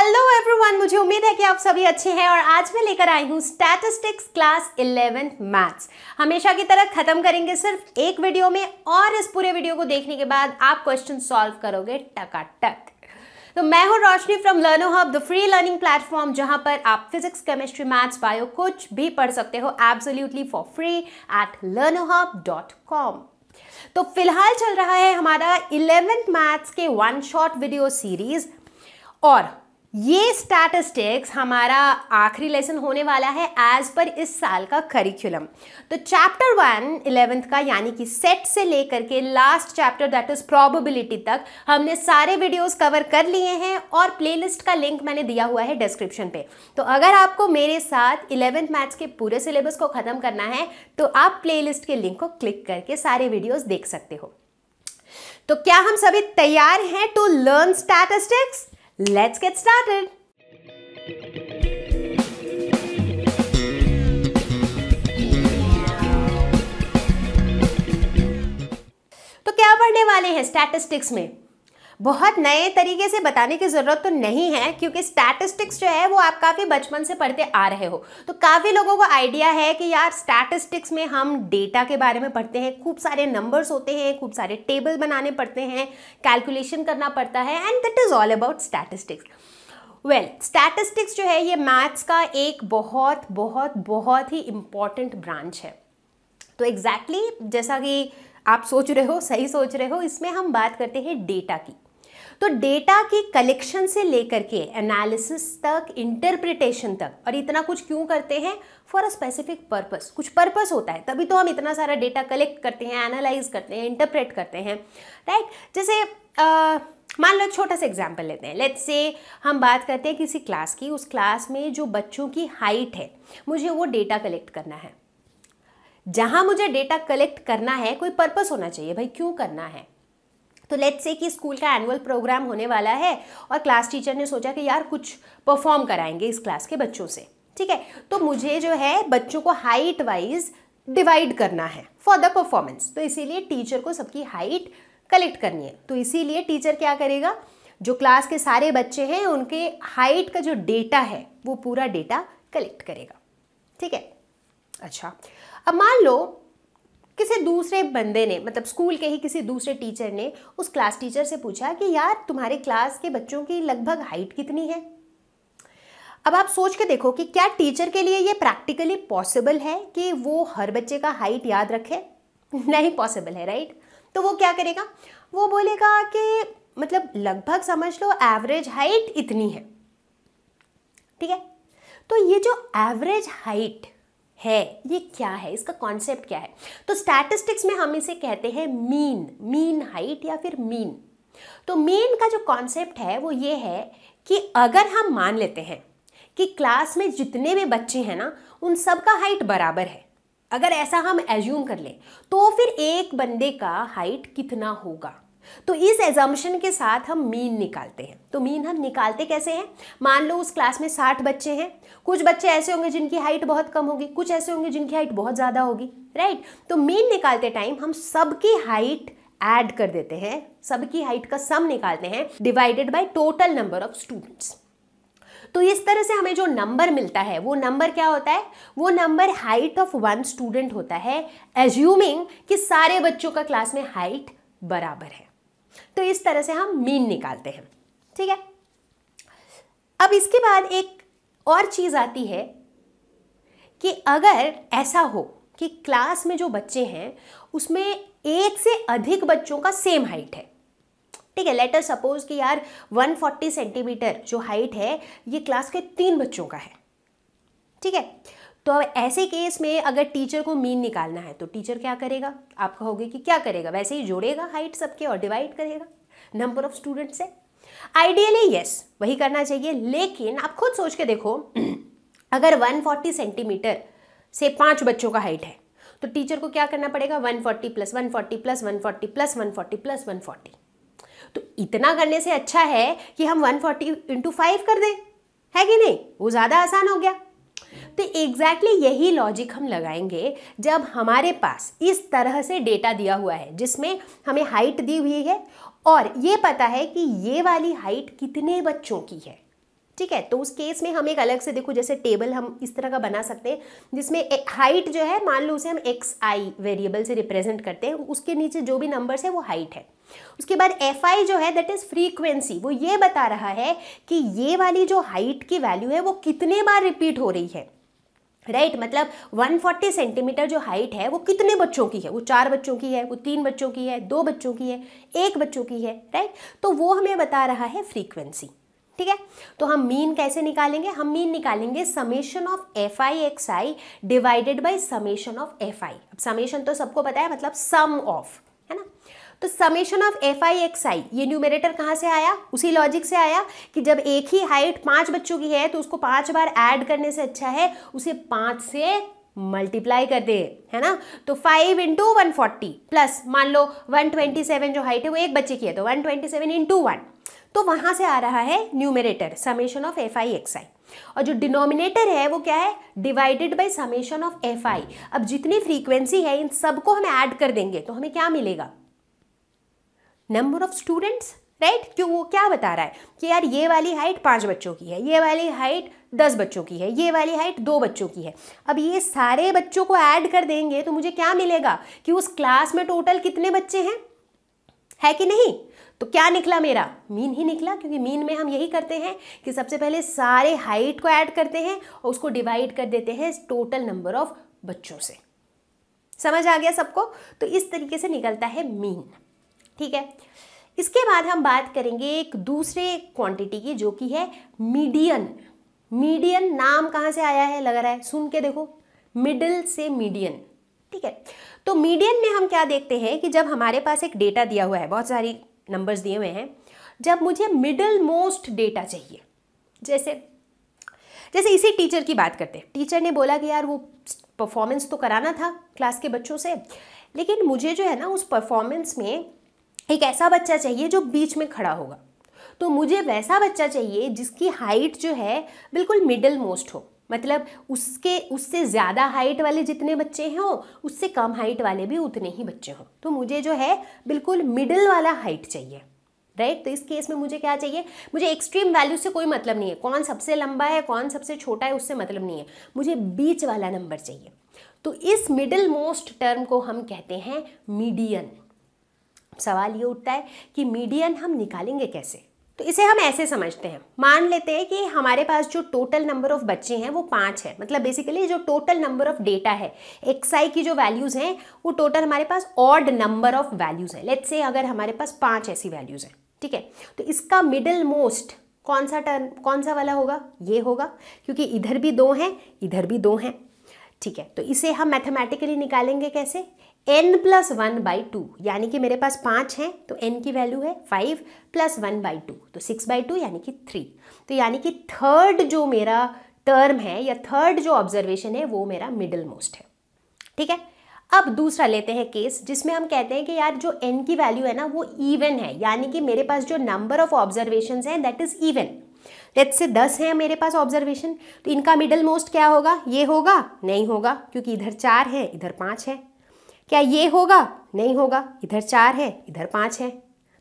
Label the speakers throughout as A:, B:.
A: Hello everyone मुझे उम्मीद है कि आप सभी अच्छे हैं और आज मैं लेकर आई हूँ स्टैटिस्टिक्स क्लास इलेवेंथ मैथ्स हमेशा की तरह खत्म करेंगे सिर्फ एक वीडियो में और इस पूरे वीडियो को देखने के बाद आप क्वेश्चन सॉल्व करोगे टकाटक तो मैं हूँ Roshni from Learno Hub the free learning platform जहाँ पर आप फिजिक्स केमिस्ट्री मैथ्स बायो कुछ भी पढ़ सकते हो absolutely for free at Learno Hub dot com तो फिलहाल चल रहा है हमारा इलेवेंथ मैथ्स के वन शॉर्ट वीडियो सीरीज और ये स्टैटिस्टिक्स हमारा आखिरी लेसन होने वाला है एज पर इस साल का करिकुलम तो चैप्टर वन इलेवेंथ का यानी कि सेट से लेकर के last chapter that is probability तक हमने सारे वीडियोस कवर कर लिए हैं और प्लेलिस्ट का लिंक मैंने दिया हुआ है डिस्क्रिप्शन पे तो अगर आपको मेरे साथ इलेवेंथ मैथ्स के पूरे सिलेबस को ख़त्म करना है तो आप प्ले के लिंक को क्लिक करके सारे वीडियोज़ देख सकते हो तो क्या हम सभी तैयार हैं to learn statistics Let's get started. तो क्या पढ़ने वाले हैं स्टैटिस्टिक्स में बहुत नए तरीके से बताने की ज़रूरत तो नहीं है क्योंकि स्टैटिस्टिक्स जो है वो आप काफ़ी बचपन से पढ़ते आ रहे हो तो काफ़ी लोगों को आइडिया है कि यार स्टैटिस्टिक्स में हम डेटा के बारे में पढ़ते हैं खूब सारे नंबर्स होते हैं खूब सारे टेबल बनाने पड़ते हैं कैलकुलेशन करना पड़ता है and that is all about statistics well well, statistics जो है ये मैथ्स का एक बहुत बहुत बहुत ही इम्पॉर्टेंट ब्रांच है तो एग्जैक्टली exactly, जैसा कि आप सोच रहे हो सही सोच रहे हो इसमें हम बात करते हैं डेटा की तो डेटा के कलेक्शन से लेकर के एनालिसिस तक इंटरप्रिटेशन तक और इतना कुछ क्यों करते हैं फॉर अ स्पेसिफिक पर्पस कुछ पर्पस होता है तभी तो हम इतना सारा डेटा कलेक्ट करते हैं एनालाइज करते हैं इंटरप्रेट करते हैं राइट जैसे मान लो छोटा सा एग्जाम्पल लेते हैं लेट्स से हम बात करते हैं किसी क्लास की उस क्लास में जो बच्चों की हाइट है मुझे वो डेटा कलेक्ट करना है जहाँ मुझे डेटा कलेक्ट करना है कोई पर्पस होना चाहिए भाई क्यों करना है तो लेट्स से कि स्कूल का एनुअल प्रोग्राम होने वाला है और क्लास टीचर ने सोचा कि यार कुछ परफॉर्म कराएंगे इस क्लास के बच्चों से ठीक है तो मुझे जो है बच्चों को हाइट वाइज डिवाइड करना है फॉर द परफॉर्मेंस तो इसीलिए टीचर को सबकी हाइट कलेक्ट करनी है तो इसीलिए टीचर क्या करेगा जो क्लास के सारे बच्चे हैं उनके हाइट का जो डेटा है वो पूरा डेटा कलेक्ट करेगा ठीक है अच्छा अब मान लो किसी दूसरे बंदे ने मतलब स्कूल के ही किसी दूसरे टीचर ने उस क्लास टीचर से पूछा कि यार तुम्हारे क्लास के बच्चों की लगभग हाइट कितनी है अब आप सोच के देखो कि क्या टीचर के लिए ये प्रैक्टिकली पॉसिबल है कि वो हर बच्चे का हाइट याद रखे नहीं पॉसिबल है राइट तो वो क्या करेगा वो बोलेगा कि मतलब लगभग समझ लो एवरेज हाइट इतनी है ठीक है तो ये जो एवरेज हाइट है ये क्या है इसका कॉन्सेप्ट क्या है तो स्टैटिस्टिक्स में हम इसे कहते हैं मीन मीन हाइट या फिर मीन तो मीन का जो कॉन्सेप्ट है वो ये है कि अगर हम मान लेते हैं कि क्लास में जितने भी बच्चे हैं ना उन सब का हाइट बराबर है अगर ऐसा हम एज्यूम कर लें तो फिर एक बंदे का हाइट कितना होगा तो इस एजम्पन के साथ हम मीन निकालते हैं तो मीन हम निकालते कैसे हैं मान लो उस क्लास में साठ बच्चे हैं कुछ बच्चे ऐसे होंगे जिनकी हाइट बहुत कम होगी कुछ ऐसे होंगे जिनकी हाइट बहुत ज़्यादा होगी राइट तो मीन निकालते टाइम हम सबकी हाइट ऐड कर देते हैं सबकी हाइट का सम निकालते हैं divided by total number of students तो इस तरह से हमें जो नंबर मिलता है वो नंबर क्या होता है वो number height of one student होता है एज्यूमिंग कि सारे बच्चों का क्लास में हाइट बराबर है तो इस तरह से हम मीन निकालते हैं ठीक है अब इसके बाद एक और चीज़ आती है कि अगर ऐसा हो कि क्लास में जो बच्चे हैं उसमें एक से अधिक बच्चों का सेम हाइट है ठीक है लेटर सपोज कि यार 140 सेंटीमीटर जो हाइट है ये क्लास के तीन बच्चों का है ठीक है तो अब ऐसे केस में अगर टीचर को मीन निकालना है तो टीचर क्या करेगा आप कहोगे कि क्या करेगा वैसे ही जोड़ेगा हाइट सबके और डिवाइड करेगा नंबर ऑफ स्टूडेंट्स है आइडियली यस वही करना चाहिए लेकिन आप खुद सोच के देखो अगर 140 सेंटीमीटर से पांच बच्चों का हाइट है तो टीचर को क्या करना पड़ेगा 140 प्लस 140 प्लस 140 प्लस 140 प्लस 140 तो इतना करने से अच्छा है कि हम 140 फोर्टी इंटू फाइव कर दें है कि नहीं वो ज़्यादा आसान हो गया तो एग्जैक्टली exactly यही लॉजिक हम लगाएंगे जब हमारे पास इस तरह से डेटा दिया हुआ है जिसमें हमें हाइट दी हुई है और ये पता है कि ये वाली हाइट कितने बच्चों की है ठीक है तो उस केस में हम एक अलग से देखो जैसे टेबल हम इस तरह का बना सकते हैं जिसमें हाइट जो है मान लो उसे हम एक्स आई वेरिएबल से रिप्रेजेंट करते हैं उसके नीचे जो भी नंबर्स है वो हाइट है उसके बाद एफ आई जो है दैट इज़ फ्रीक्वेंसी वो ये बता रहा है कि ये वाली जो हाइट की वैल्यू है वो कितने बार रिपीट हो रही है राइट right? मतलब 140 सेंटीमीटर जो हाइट है वो कितने बच्चों की है वो चार बच्चों की है वो तीन बच्चों की है दो बच्चों की है एक बच्चों की है राइट right? तो वो हमें बता रहा है फ्रीक्वेंसी ठीक है तो हम मीन कैसे निकालेंगे हम मीन निकालेंगे summation of F I x I divided by summation of F I अब समेशन तो सबको पता है मतलब सम ऑफ है ना तो summation of F I x I ये न्यूमेरेटर कहाँ से आया उसी लॉजिक से आया कि जब एक ही हाइट पाँच बच्चों की है तो उसको पाँच बार ऐड करने से अच्छा है उसे पाँच से मल्टीप्लाई कर दे है ना तो five into one forty plus मान लो वन ट्वेंटी सेवन जो हाइट है वो एक बच्चे की है तो one twenty seven into one तो वहाँ से आ रहा है numerator summation of F I x I और जो डिनोमिनेटर है वो क्या है divided by summation of F I अब जितनी फ्रीक्वेंसी है इन सबको हम ऐड कर देंगे तो हमें क्या मिलेगा number of students right right? क्यों वो क्या बता रहा है कि यार ये वाली हाइट पांच बच्चों की है ये वाली हाइट दस बच्चों की है ये वाली हाइट दो बच्चों की है अब ये सारे बच्चों को ऐड कर देंगे तो मुझे क्या मिलेगा कि उस क्लास में टोटल कितने बच्चे हैं है कि नहीं तो क्या निकला मेरा मीन ही निकला क्योंकि मीन में हम यही करते हैं कि सबसे पहले सारे हाइट को ऐड करते हैं और उसको डिवाइड कर देते हैं टोटल नंबर ऑफ बच्चों से समझ आ गया सबको तो इस तरीके से निकलता है मीन ठीक है इसके बाद हम बात करेंगे एक दूसरे क्वांटिटी की जो कि है मीडियन मीडियन नाम कहाँ से आया है लग रहा है सुन के देखो मिडिल से मीडियन ठीक है तो मीडियन में हम क्या देखते हैं कि जब हमारे पास एक डेटा दिया हुआ है बहुत सारी नंबर्स दिए हुए हैं जब मुझे मिडिल मोस्ट डेटा चाहिए जैसे जैसे इसी टीचर की बात करते हैं टीचर ने बोला कि यार वो परफॉर्मेंस तो कराना था क्लास के बच्चों से लेकिन मुझे जो है ना उस परफॉर्मेंस में एक ऐसा बच्चा चाहिए जो बीच में खड़ा होगा तो मुझे वैसा बच्चा चाहिए जिसकी हाइट जो है बिल्कुल मिडिल मोस्ट हो मतलब उसके उससे ज़्यादा हाइट वाले जितने बच्चे हों उससे कम हाइट वाले भी उतने ही बच्चे हों तो मुझे जो है बिल्कुल मिडिल वाला हाइट चाहिए राइट तो इस केस में मुझे क्या चाहिए मुझे एक्सट्रीम वैल्यू से कोई मतलब नहीं है कौन सबसे लंबा है कौन सबसे छोटा है उससे मतलब नहीं है मुझे बीच वाला नंबर चाहिए तो इस मिडिल मोस्ट टर्म को हम कहते हैं मीडियन सवाल ये उठता है कि मीडियन हम निकालेंगे कैसे तो इसे हम ऐसे समझते हैं मान लेते हैं कि हमारे पास जो टोटल नंबर ऑफ बच्चे हैं वो पाँच मतलब है मतलब बेसिकली जो टोटल नंबर ऑफ डेटा है एक्स आई की जो वैल्यूज़ हैं वो टोटल हमारे पास ऑड नंबर ऑफ वैल्यूज़ हैं लेट्स से अगर हमारे पास पाँच ऐसी वैल्यूज़ हैं ठीक है तो इसका मिडल मोस्ट कौन सा टर्न कौन सा वाला होगा ये होगा क्योंकि इधर भी दो हैं इधर भी दो हैं ठीक है तो इसे हम मैथमेटिकली निकालेंगे कैसे N plus one by two यानी कि मेरे पास पाँच हैं तो एन की वैल्यू है five plus one by two तो सिक्स बाई टू यानी कि थ्री तो यानी कि थर्ड जो मेरा टर्म है या थर्ड जो ऑब्जर्वेशन है वो मेरा मिडल मोस्ट है ठीक है अब दूसरा लेते हैं केस जिसमें हम कहते हैं कि यार जो एन की वैल्यू है ना वो इवन है यानी कि मेरे पास जो नंबर ऑफ ऑब्जर्वेशन हैं that is even let's say दस हैं मेरे पास ऑब्जर्वेशन तो इनका मिडल मोस्ट क्या होगा ये होगा नहीं होगा क्योंकि इधर चार है इधर पाँच है क्या ये होगा नहीं होगा इधर चार है इधर पाँच है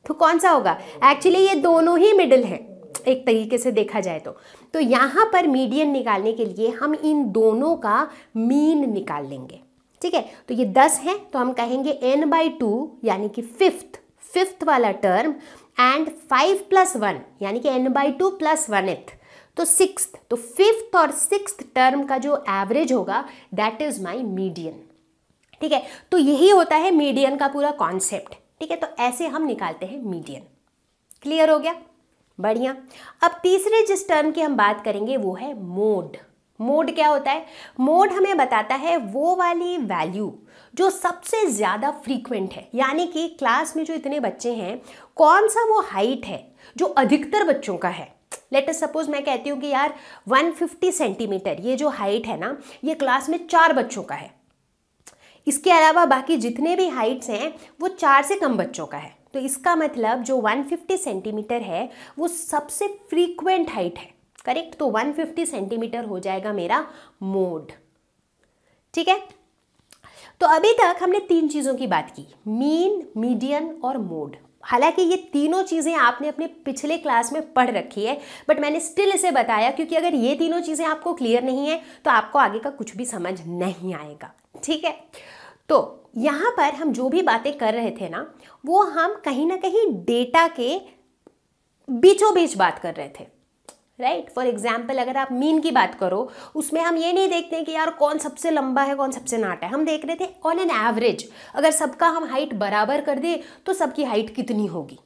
A: तो कौन सा होगा एक्चुअली ये दोनों ही मिडिल हैं एक तरीके से देखा जाए तो तो यहाँ पर मीडियन निकालने के लिए हम इन दोनों का मीन निकाल लेंगे ठीक है तो ये दस है तो हम कहेंगे एन बाई टू यानी कि फिफ्थ फिफ्थ वाला term and five plus one यानी कि N by two plus one th तो सिक्स तो फिफ्थ और सिक्स टर्म का जो एवरेज होगा दैट इज माई मीडियन ठीक है तो यही होता है मीडियन का पूरा कॉन्सेप्ट ठीक है तो ऐसे हम निकालते हैं मीडियन क्लियर हो गया बढ़िया अब तीसरे जिस टर्म की हम बात करेंगे वो है मोड मोड क्या होता है मोड हमें बताता है वो वाली वैल्यू जो सबसे ज़्यादा फ्रीक्वेंट है यानी कि क्लास में जो इतने बच्चे हैं कौन सा वो हाइट है जो अधिकतर बच्चों का है लेट सपोज मैं कहती हूँ कि यार 150 सेंटीमीटर ये जो हाइट है ना ये क्लास में चार बच्चों का है इसके अलावा बाकी जितने भी हाइट्स हैं वो चार से कम बच्चों का है तो इसका मतलब जो 150 सेंटीमीटर है वो सबसे फ्रीक्वेंट हाइट है करेक्ट तो 150 सेंटीमीटर हो जाएगा मेरा मोड ठीक है तो अभी तक हमने तीन चीज़ों की बात की मीन मीडियन और मोड हालांकि ये तीनों चीज़ें आपने अपने पिछले क्लास में पढ़ रखी है बट मैंने स्टिल इसे बताया क्योंकि अगर ये तीनों चीज़ें आपको क्लियर नहीं है तो आपको आगे का कुछ भी समझ नहीं आएगा ठीक है तो यहाँ पर हम जो भी बातें कर रहे थे ना वो हम कहीं ना कहीं डेटा के बीचों बीच बात कर रहे थे राइट फॉर एग्जाम्पल अगर आप मीन की बात करो उसमें हम ये नहीं देखते कि यार कौन सबसे लंबा है कौन सबसे नाटा है हम देख रहे थे ऑन एन एवरेज अगर सबका हम हाइट बराबर कर दें तो सबकी हाइट कितनी होगी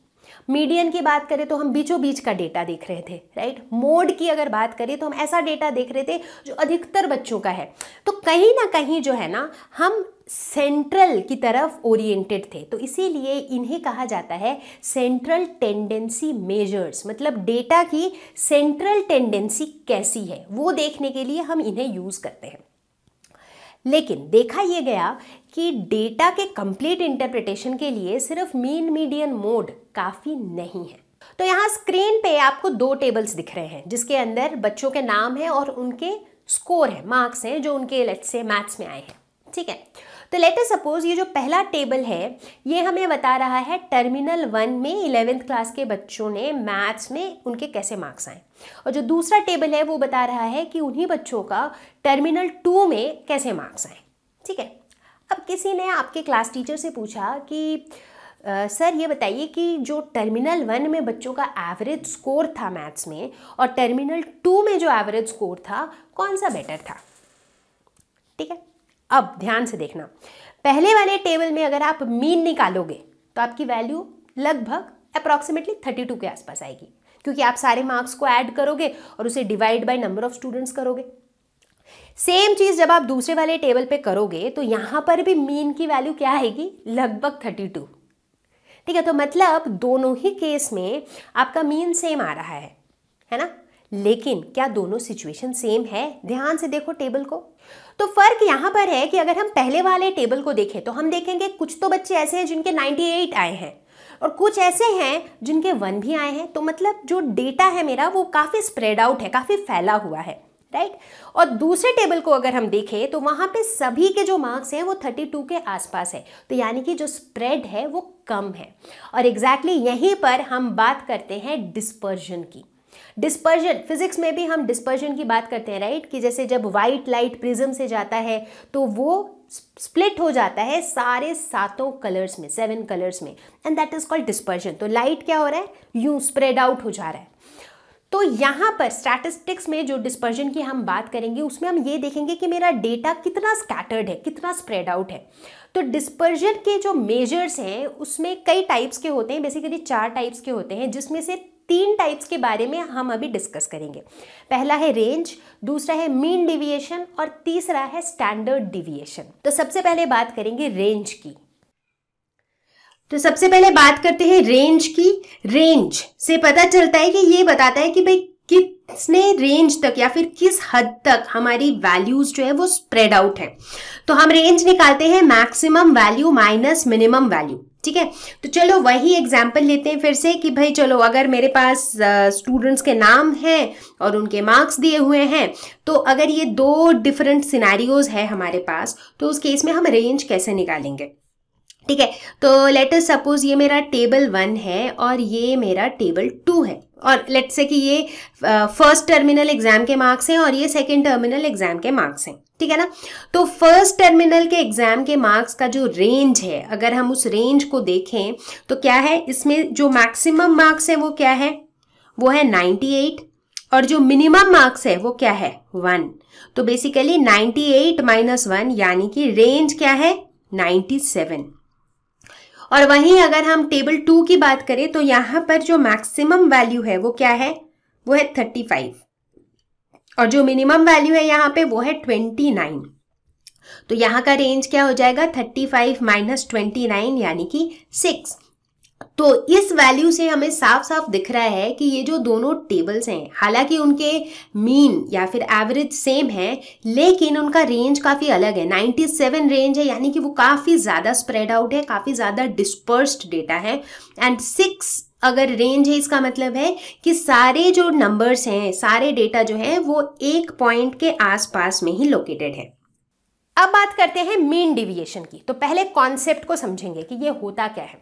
A: मीडियन की बात करें तो हम बीचों बीच का डेटा देख रहे थे राइट मोड की अगर बात करें तो हम ऐसा डेटा देख रहे थे जो अधिकतर बच्चों का है तो कहीं ना कहीं जो है ना हम सेंट्रल की तरफ ओरिएंटेड थे तो इसीलिए इन्हें कहा जाता है सेंट्रल टेंडेंसी मेजर्स मतलब डेटा की सेंट्रल टेंडेंसी कैसी है वो देखने के लिए हम इन्हें यूज़ करते हैं लेकिन देखा यह गया कि डेटा के कंप्लीट इंटरप्रिटेशन के लिए सिर्फ मीन मीडियन मोड काफ़ी नहीं है तो यहाँ स्क्रीन पे आपको दो टेबल्स दिख रहे हैं जिसके अंदर बच्चों के नाम हैं और उनके स्कोर हैं मार्क्स हैं जो उनके लेट्स से मैथ्स में आए हैं ठीक है तो लेट अस सपोज ये जो पहला टेबल है ये हमें बता रहा है टर्मिनल वन में इलेवेंथ क्लास के बच्चों ने मैथ्स में उनके कैसे मार्क्स आए और जो दूसरा टेबल है वो बता रहा है कि उन्हीं बच्चों का टर्मिनल टू में कैसे मार्क्स आए ठीक है अब किसी ने आपके क्लास टीचर से पूछा कि आ, सर ये बताइए कि जो टर्मिनल वन में बच्चों का एवरेज स्कोर था मैथ्स में और टर्मिनल टू में जो एवरेज स्कोर था कौन सा बेटर था ठीक है अब ध्यान से देखना पहले वाले टेबल में अगर आप मीन निकालोगे तो आपकी वैल्यू लगभग अप्रॉक्सीमेटली थर्टी टू के आसपास आएगी क्योंकि आप सारे मार्क्स को ऐड करोगे और उसे divide by number of students करोगे सेम चीज़ जब आप दूसरे वाले टेबल पे करोगे तो यहाँ पर भी मीन की वैल्यू क्या आएगी लगभग थर्टी टू ठीक है तो मतलब दोनों ही केस में आपका मीन सेम आ रहा है है ना लेकिन क्या दोनों सिचुएशन सेम है ध्यान से देखो टेबल को तो फर्क यहां पर है कि अगर हम पहले वाले टेबल को देखें तो हम देखेंगे कुछ तो बच्चे ऐसे हैं जिनके 98 आए हैं और कुछ ऐसे हैं जिनके वन भी आए हैं तो मतलब जो डेटा है मेरा वो काफ़ी स्प्रेड आउट है काफ़ी फैला हुआ है राइट और दूसरे टेबल को अगर हम देखें तो वहाँ पे सभी के जो मार्क्स हैं वो 32 के आसपास है तो यानी कि जो स्प्रेड है वो कम है और एग्जैक्टली exactly यहीं पर हम बात करते हैं डिस्पर्जन की डिस्पर्जन फिजिक्स में भी हम डिस्पर्जन की बात करते हैं राइट right? कि जैसे जब वाइट लाइट प्रिज्म से जाता है तो वो स्प्लिट हो जाता है सारे सातों कलर्स में सेवन कलर्स में and that is called dispersion तो लाइट क्या हो रहा है यू स्प्रेड आउट हो जा रहा है तो यहाँ पर स्टैटिस्टिक्स में जो डिस्पर्जन की हम बात करेंगे उसमें हम ये देखेंगे कि मेरा डेटा कितना स्कैटर्ड है कितना स्प्रेड आउट है तो डिस्पर्जन के जो मेजर्स हैं उसमें कई टाइप्स के होते हैं बेसिकली चार टाइप्स के होते हैं जिसमें से तीन टाइप्स के बारे में हम अभी डिस्कस करेंगे पहला है रेंज दूसरा है मीन डिविएशन और तीसरा है स्टैंडर्ड डिविएशन तो सबसे पहले बात करेंगे रेंज की तो सबसे पहले बात करते हैं रेंज की रेंज से पता चलता है कि ये बताता है कि भाई किसने रेंज तक या फिर किस हद तक हमारी वैल्यूज जो है वो स्प्रेड आउट है तो हम रेंज निकालते हैं maximum value minus minimum value ठीक है तो चलो वही एग्जाम्पल लेते हैं फिर से कि भाई चलो अगर मेरे पास स्टूडेंट्स के नाम हैं और उनके मार्क्स दिए हुए हैं तो अगर ये दो डिफरेंट सिनेरियोज है हमारे पास तो उस केस में हम रेंज कैसे निकालेंगे ठीक है तो लेट अस सपोज ये मेरा टेबल वन है और ये मेरा टेबल टू है और लेट से कि ये फर्स्ट टर्मिनल एग्जाम के मार्क्स हैं और ये सेकंड टर्मिनल एग्जाम के मार्क्स हैं ठीक है ना तो फर्स्ट टर्मिनल के एग्जाम के मार्क्स का जो रेंज है अगर हम उस रेंज को देखें तो क्या है इसमें जो मैक्सिमम मार्क्स है वो क्या है वो है एट और जो मिनिमम मार्क्स है वो क्या है वन तो बेसिकली 98 एट माइनस वन यानी कि रेंज क्या है 97 और वहीं अगर हम टेबल टू की बात करें तो यहाँ पर जो मैक्सिमम वैल्यू है वो क्या है वो है थर्टी फाइव और जो मिनिमम वैल्यू है यहाँ पे वो है ट्वेंटी नाइन तो यहाँ का रेंज क्या हो जाएगा thirty five minus twenty nine यानी कि सिक्स तो इस वैल्यू से हमें साफ साफ दिख रहा है कि ये जो दोनों टेबल्स हैं हालांकि उनके मीन या फिर एवरेज सेम है लेकिन उनका रेंज काफ़ी अलग है 97 रेंज है यानी कि वो काफ़ी ज़्यादा स्प्रेड आउट है काफ़ी ज़्यादा डिस्पर्स्ड डेटा है एंड सिक्स अगर रेंज है इसका मतलब है कि सारे जो नंबर्स हैं सारे डेटा जो है वो एक पॉइंट के आसपास में ही लोकेटेड है अब बात करते हैं मीन डिविएशन की तो पहले कॉन्सेप्ट को समझेंगे कि ये होता क्या है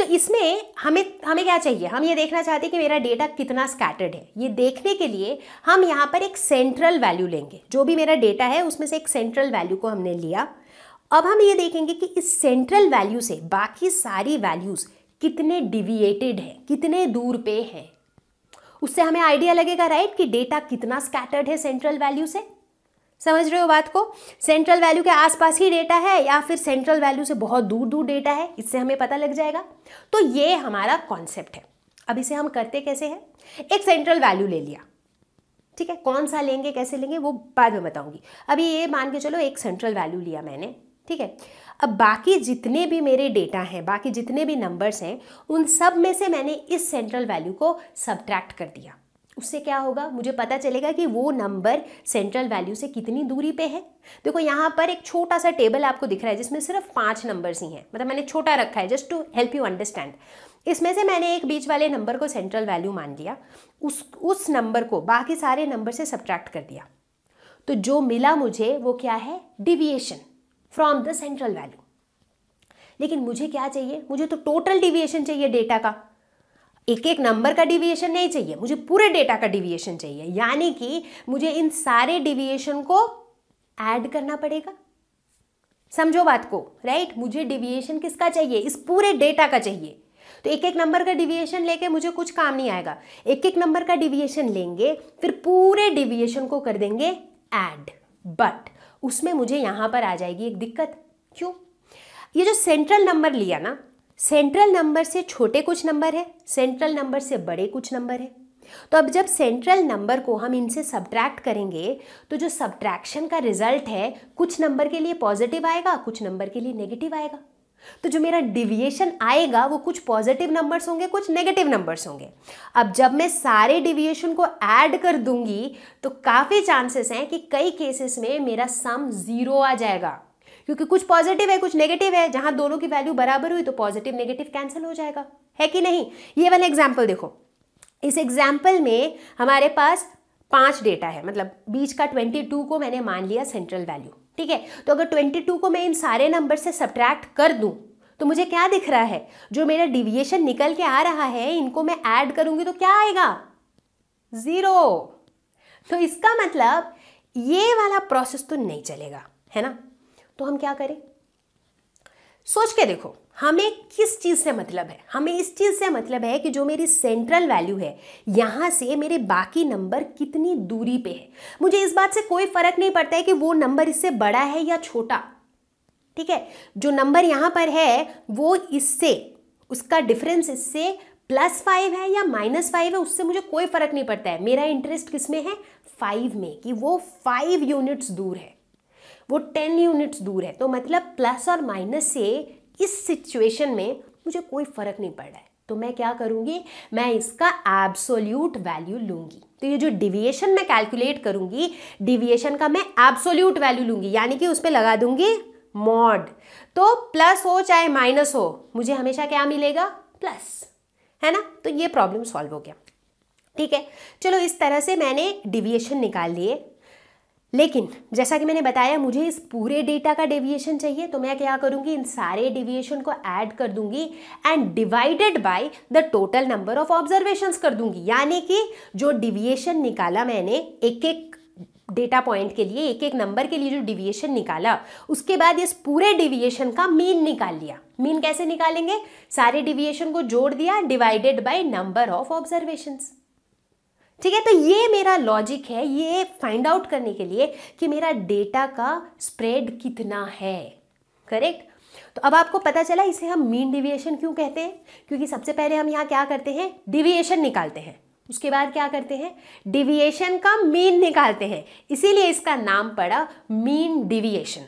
A: तो इसमें हमें हमें क्या चाहिए हम ये देखना चाहते हैं कि मेरा डेटा कितना स्कैटर्ड है ये देखने के लिए हम यहाँ पर एक सेंट्रल वैल्यू लेंगे जो भी मेरा डेटा है उसमें से एक सेंट्रल वैल्यू को हमने लिया अब हम ये देखेंगे कि इस सेंट्रल वैल्यू से बाकी सारी वैल्यूज़ कितने डिविएटेड हैं कितने दूर पे हैं उससे हमें आइडिया लगेगा राइट कि डेटा कितना स्कैटर्ड है सेंट्रल वैल्यू से समझ रहे हो बात को सेंट्रल वैल्यू के आसपास ही डेटा है या फिर सेंट्रल वैल्यू से बहुत दूर दूर डेटा है इससे हमें पता लग जाएगा तो ये हमारा कॉन्सेप्ट है अब इसे हम करते कैसे हैं एक सेंट्रल वैल्यू ले लिया ठीक है कौन सा लेंगे कैसे लेंगे वो बाद में बताऊंगी अभी ये मान के चलो एक सेंट्रल वैल्यू लिया मैंने ठीक है अब बाकी जितने भी मेरे डेटा हैं बाकी जितने भी नंबर्स हैं उन सब में से मैंने इस सेंट्रल वैल्यू को सब्ट्रैक्ट कर दिया उससे क्या होगा मुझे पता चलेगा कि वो नंबर सेंट्रल वैल्यू से कितनी दूरी पे है देखो यहाँ पर एक छोटा सा टेबल आपको दिख रहा है जिसमें सिर्फ पाँच नंबर्स ही हैं मतलब मैंने छोटा रखा है just to help you understand इसमें से मैंने एक बीच वाले नंबर को सेंट्रल वैल्यू मान लिया उस उस नंबर को बाकी सारे नंबर से सब्ट्रैक्ट कर दिया तो जो मिला मुझे वो क्या है deviation from the central value लेकिन मुझे क्या चाहिए मुझे तो टोटल डिविएशन चाहिए डेटा का एक एक नंबर का डिविएशन नहीं चाहिए मुझे पूरे डेटा का डिविएशन चाहिए यानी कि मुझे इन सारे डिविएशन को ऐड करना पड़ेगा समझो बात को राइट मुझे डिविएशन किसका चाहिए इस पूरे डेटा का चाहिए तो एक एक नंबर का डिविएशन लेके मुझे कुछ काम नहीं आएगा एक एक नंबर का डिविएशन लेंगे फिर पूरे डिविएशन को कर देंगे ऐड बट उसमें मुझे यहां पर आ जाएगी एक दिक्कत क्यों ये जो सेंट्रल नंबर लिया ना सेंट्रल नंबर से छोटे कुछ नंबर है सेंट्रल नंबर से बड़े कुछ नंबर है तो अब जब सेंट्रल नंबर को हम इनसे सब्ट्रैक्ट करेंगे तो जो सब्ट्रैक्शन का रिजल्ट है कुछ नंबर के लिए पॉजिटिव आएगा कुछ नंबर के लिए नेगेटिव आएगा तो जो मेरा डिविएशन आएगा वो कुछ पॉजिटिव नंबर्स होंगे कुछ नेगेटिव नंबर्स होंगे अब जब मैं सारे डिविएशन को ऐड कर दूंगी तो काफ़ी चांसेस हैं कि कई केसेस में मेरा सम ज़ीरो आ जाएगा क्योंकि कुछ पॉजिटिव है कुछ नेगेटिव है जहां दोनों की वैल्यू बराबर हुई तो पॉजिटिव नेगेटिव कैंसिल हो जाएगा है कि नहीं ये वाला एग्जाम्पल देखो इस एग्जाम्पल में हमारे पास पांच डेटा है मतलब बीच का 22 को मैंने मान लिया सेंट्रल वैल्यू ठीक है तो अगर 22 को मैं इन सारे नंबर से सब्ट्रैक्ट कर दूं तो मुझे क्या दिख रहा है जो मेरा डिविएशन निकल के आ रहा है इनको मैं ऐड करूंगी तो क्या आएगा ज़ीरो तो इसका मतलब ये वाला प्रोसेस तो नहीं चलेगा है ना तो हम क्या करें सोच के देखो हमें किस चीज़ से मतलब है हमें इस चीज़ से मतलब है कि जो मेरी सेंट्रल वैल्यू है यहां से मेरे बाकी नंबर कितनी दूरी पे है मुझे इस बात से कोई फर्क नहीं पड़ता है कि वो नंबर इससे बड़ा है या छोटा ठीक है जो नंबर यहां पर है वो इससे उसका डिफरेंस इससे प्लस फाइव है या माइनस फाइव है उससे मुझे कोई फर्क नहीं पड़ता है मेरा इंटरेस्ट किसमें है फाइव में कि वो फाइव यूनिट्स दूर है वो टेन यूनिट्स दूर है तो मतलब प्लस और माइनस से इस सिचुएशन में मुझे कोई फ़र्क नहीं पड़ रहा है तो मैं क्या करूँगी मैं इसका एब्सोल्यूट वैल्यू लूँगी तो ये जो डिविएशन मैं कैलकुलेट करूँगी डिविएशन का मैं एब्सोल्यूट वैल्यू लूँगी यानी कि उस पर लगा दूँगी मॉड तो प्लस हो चाहे माइनस हो मुझे हमेशा क्या मिलेगा प्लस है ना तो ये प्रॉब्लम सॉल्व हो गया ठीक है चलो इस तरह से मैंने डिविएशन निकाल लिए लेकिन जैसा कि मैंने बताया मुझे इस पूरे डेटा का डेविएशन चाहिए तो मैं क्या करूँगी इन सारे डेविएशन को ऐड कर दूंगी and divided by the total number of observations कर दूंगी यानी कि जो डिविएशन निकाला मैंने एक एक डेटा पॉइंट के लिए एक एक नंबर के लिए जो डिविएशन निकाला उसके बाद इस पूरे डिविएशन का मीन निकाल लिया मीन कैसे निकालेंगे सारे डिविएशन को जोड़ दिया divided by number of observations ठीक है तो ये मेरा लॉजिक है ये फाइंड आउट करने के लिए कि मेरा डेटा का स्प्रेड कितना है करेक्ट तो अब आपको पता चला इसे हम मीन डिविएशन क्यों कहते हैं क्योंकि सबसे पहले हम यहाँ क्या करते हैं डिविएशन निकालते हैं उसके बाद क्या करते हैं डिविएशन का मीन निकालते हैं इसीलिए इसका नाम पड़ा मीन डिविएशन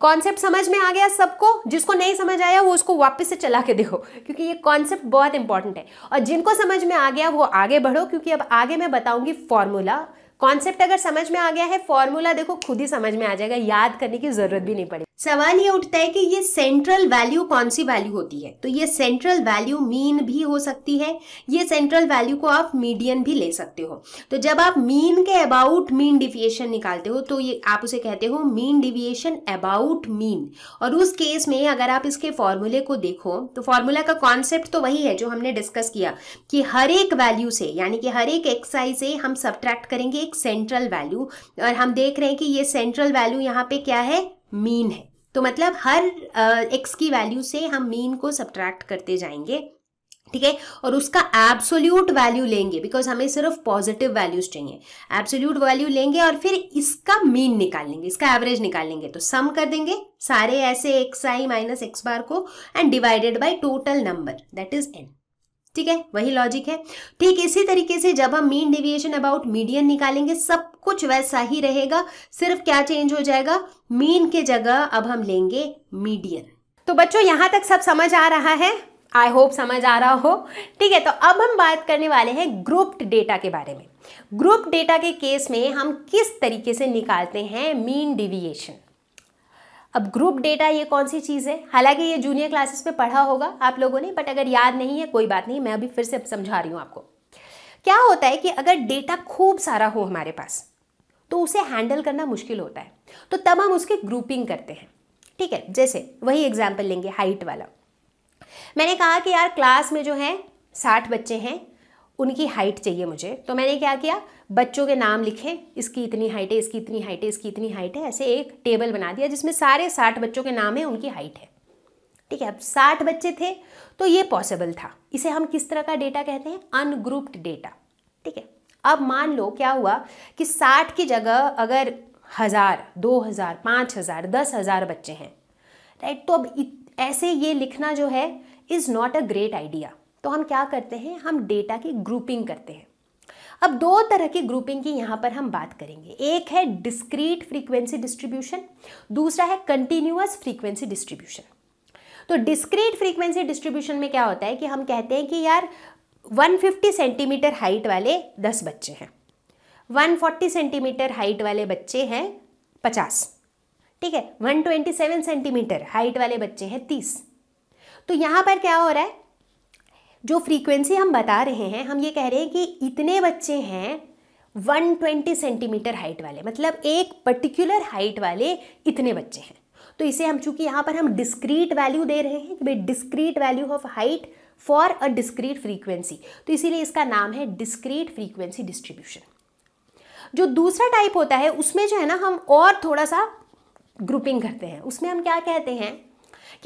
A: कॉन्सेप्ट समझ में आ गया सबको जिसको नहीं समझ आया वो उसको वापस से चला के देखो क्योंकि ये कॉन्सेप्ट बहुत इंपॉर्टेंट है और जिनको समझ में आ गया वो आगे बढ़ो क्योंकि अब आगे मैं बताऊंगी फॉर्मूला कॉन्सेप्ट अगर समझ में आ गया है फॉर्मूला देखो खुद ही समझ में आ जाएगा याद करने की जरूरत भी नहीं पड़ेगी सवाल ये उठता है कि ये सेंट्रल वैल्यू कौन सी वैल्यू होती है तो ये सेंट्रल वैल्यू मीन भी हो सकती है ये सेंट्रल वैल्यू को आप मीडियन भी ले सकते हो तो जब आप मीन के अबाउट मीन डिविएशन निकालते हो तो ये आप उसे कहते हो मीन डिविएशन अबाउट मीन और उस केस में अगर आप इसके फॉर्मूले को देखो तो फॉर्मूला का कॉन्सेप्ट तो वही है जो हमने डिस्कस किया कि हर एक वैल्यू से यानी कि हर एक एक्साइज से हम सब्ट्रैक्ट करेंगे एक सेंट्रल वैल्यू और हम देख रहे हैं कि ये सेंट्रल वैल्यू यहाँ पे क्या है मीन है तो मतलब हर एक्स की वैल्यू से हम मीन को सब्ट्रैक्ट करते जाएंगे ठीक है और उसका एब्सोल्यूट वैल्यू लेंगे बिकॉज हमें सिर्फ पॉजिटिव वैल्यूज चाहिए एब्सोल्यूट वैल्यू लेंगे और फिर इसका मीन निकाल लेंगे इसका एवरेज निकाल लेंगे तो सम कर देंगे सारे ऐसे एक्स आई माइनस एक्स बार को and divided by total number that is N ठीक है वही लॉजिक है ठीक इसी तरीके से जब हम मीन डिविएशन अबाउट मीडियन निकालेंगे सब कुछ वैसा ही रहेगा सिर्फ क्या चेंज हो जाएगा मीन के जगह अब हम लेंगे मीडियन तो बच्चों यहां तक सब समझ आ रहा है आई होप समझ आ रहा हो ठीक है तो अब हम बात करने वाले हैं ग्रुप्ड डेटा के बारे में ग्रुप डेटा के केस में हम किस तरीके से निकालते हैं मीन डिविएशन अब ग्रुप डेटा ये कौन सी चीज़ है हालांकि ये जूनियर क्लासेस में पढ़ा होगा आप लोगों ने बट अगर याद नहीं है कोई बात नहीं मैं अभी फिर से समझा रही हूँ आपको क्या होता है कि अगर डेटा खूब सारा हो हमारे पास तो उसे हैंडल करना मुश्किल होता है तो तब हम उसकी ग्रुपिंग करते हैं ठीक है जैसे वही एग्जाम्पल लेंगे हाइट वाला मैंने कहा कि यार क्लास में जो है साठ बच्चे हैं उनकी हाइट चाहिए मुझे तो मैंने क्या किया बच्चों के नाम लिखे इसकी इतनी हाइट है इसकी इतनी हाइट है इसकी इतनी हाइट है ऐसे एक टेबल बना दिया जिसमें सारे साठ बच्चों के नाम है उनकी हाइट है ठीक है अब साठ बच्चे थे तो ये पॉसिबल था इसे हम किस तरह का डेटा कहते हैं अनग्रुप्ड डेटा ठीक है अब मान लो क्या हुआ कि साठ की जगह अगर हज़ार दो हज़ार पाँच हज़ार दस हज़ार बच्चे हैं राइट तो अब ऐसे ये लिखना जो है is not a great idea तो हम क्या करते हैं हम डेटा की ग्रुपिंग करते हैं अब दो तरह की ग्रुपिंग की यहाँ पर हम बात करेंगे एक है डिस्क्रीट फ्रीक्वेंसी डिस्ट्रीब्यूशन दूसरा है कंटिन्यूस फ्रीक्वेंसी डिस्ट्रीब्यूशन तो डिस्क्रीट फ्रीक्वेंसी डिस्ट्रीब्यूशन में क्या होता है कि हम कहते हैं कि यार 150 सेंटीमीटर हाइट वाले 10 बच्चे हैं 140 सेंटीमीटर हाइट वाले बच्चे हैं 50 ठीक है 127 सेंटीमीटर हाइट वाले बच्चे हैं 30 तो यहाँ पर क्या हो रहा है जो फ्रीक्वेंसी हम बता रहे हैं हम ये कह रहे हैं कि इतने बच्चे हैं 120 सेंटीमीटर हाइट वाले मतलब एक पर्टिकुलर हाइट वाले इतने बच्चे हैं तो इसे हम चूंकि यहाँ पर हम डिस्क्रीट वैल्यू दे रहे हैं कि भाई discrete value of height for a discrete frequency तो इसीलिए इसका नाम है डिस्क्रीट फ्रीक्वेंसी डिस्ट्रीब्यूशन जो दूसरा टाइप होता है उसमें जो है ना हम और थोड़ा सा ग्रुपिंग करते हैं उसमें हम क्या कहते हैं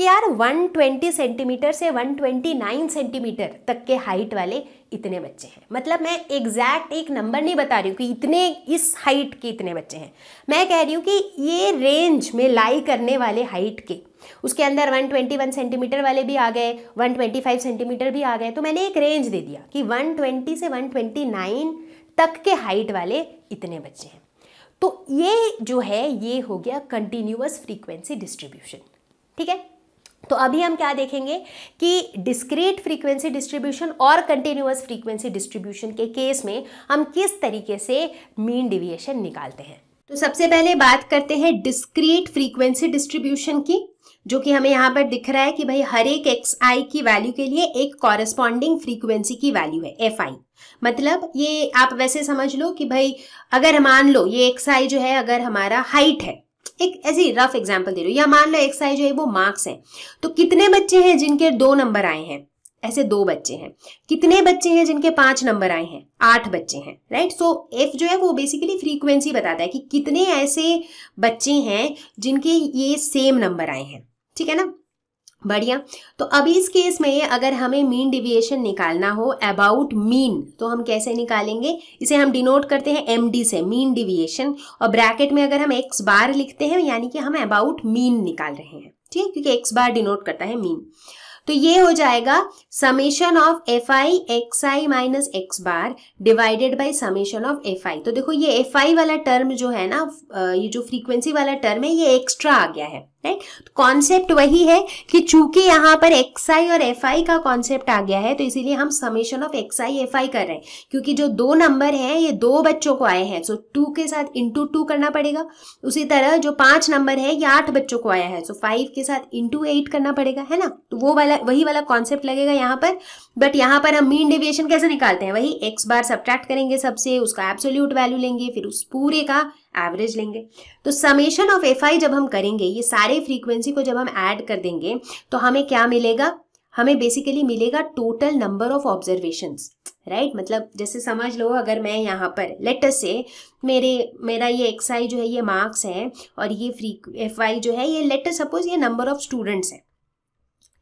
A: कि यार 120 सेंटीमीटर से 129 सेंटीमीटर तक के हाइट वाले इतने बच्चे हैं मतलब मैं एग्जैक्ट एक नंबर नहीं बता रही हूँ कि इतने इस हाइट के इतने बच्चे हैं मैं कह रही हूँ कि ये रेंज में लाई करने वाले हाइट के उसके अंदर 121 सेंटीमीटर वाले भी आ गए 125 सेंटीमीटर भी आ गए तो मैंने एक रेंज दे दिया कि 120 से 129 तक के हाइट वाले इतने बच्चे हैं तो ये जो है ये हो गया कंटिन्यूस फ्रीक्वेंसी डिस्ट्रीब्यूशन ठीक है तो अभी हम क्या देखेंगे कि डिस्क्रीट फ्रीक्वेंसी डिस्ट्रीब्यूशन और कंटिन्यूस फ्रीक्वेंसी डिस्ट्रीब्यूशन के केस में हम किस तरीके से मीन डिविएशन निकालते हैं तो सबसे पहले बात करते हैं डिस्क्रीट फ्रीक्वेंसी डिस्ट्रीब्यूशन की जो कि हमें यहाँ पर दिख रहा है कि भाई हर एक एक्स आई की वैल्यू के लिए एक कॉरेस्पॉन्डिंग फ्रीक्वेंसी की वैल्यू है एफ आई मतलब ये आप वैसे समझ लो कि भाई अगर मान लो ये एक्स आई जो है अगर हमारा हाइट है एक ऐसी रफ एग्जाम्पल दे रही हूँ या मान लो एक्साइज जो है वो मार्क्स है तो कितने बच्चे हैं जिनके दो नंबर आए हैं ऐसे दो बच्चे हैं कितने बच्चे हैं जिनके पांच नंबर आए हैं आठ बच्चे हैं राइट सो एफ जो है वो बेसिकली फ्रीक्वेंसी बताता है कि कितने ऐसे बच्चे हैं जिनके ये सेम नंबर आए हैं ठीक है ना बढ़िया तो अभी इस केस में अगर हमें मीन डिविएशन निकालना हो अबाउट मीन तो हम कैसे निकालेंगे इसे हम डिनोट करते हैं एम डी से मीन डिविएशन और ब्रैकेट में अगर हम एक्स बार लिखते हैं यानी कि हम अबाउट मीन निकाल रहे हैं ठीक है क्योंकि एक्स बार डिनोट करता है मीन तो ये हो जाएगा summation of F I x I minus x bar divided by summation of F I तो देखो ये एफ आई वाला टर्म जो है ना ये जो फ्रीक्वेंसी वाला टर्म है ये एक्स्ट्रा आ गया है राइट कॉन्सेप्ट तो वही है कि चूंकि यहाँ पर एक्स आई और एफ आई का कॉन्सेप्ट आ गया है तो इसीलिए हम summation of x i f i कर रहे हैं क्योंकि जो दो नंबर हैं ये दो बच्चों को आए हैं सो टू के साथ इंटू टू करना पड़ेगा उसी तरह जो पांच नंबर है ये आठ बच्चों को आया है सो फाइव के साथ इंटू एट करना पड़ेगा है ना तो वो वाला वही वाला कॉन्सेप्ट लगेगा यहाँ पर बट यहाँ पर हम मीन डेविएशन कैसे निकालते हैं वही एक्स बार सब्ट्रैक्ट करेंगे सबसे उसका एब्सोल्यूट वैल्यू लेंगे फिर उस पूरे का एवरेज लेंगे तो समेशन ऑफ एफ आई जब हम करेंगे ये सारे फ्रीक्वेंसी को जब हम ऐड कर देंगे तो हमें क्या मिलेगा हमें बेसिकली मिलेगा total number of observation right मतलब जैसे समझ लो अगर मैं यहाँ पर लेटर से मेरे मेरा ये एक्स आई जो है ये मार्क्स है और ये फ्री एफ आई जो है ये लेटर सपोज ये नंबर ऑफ स्टूडेंट्स है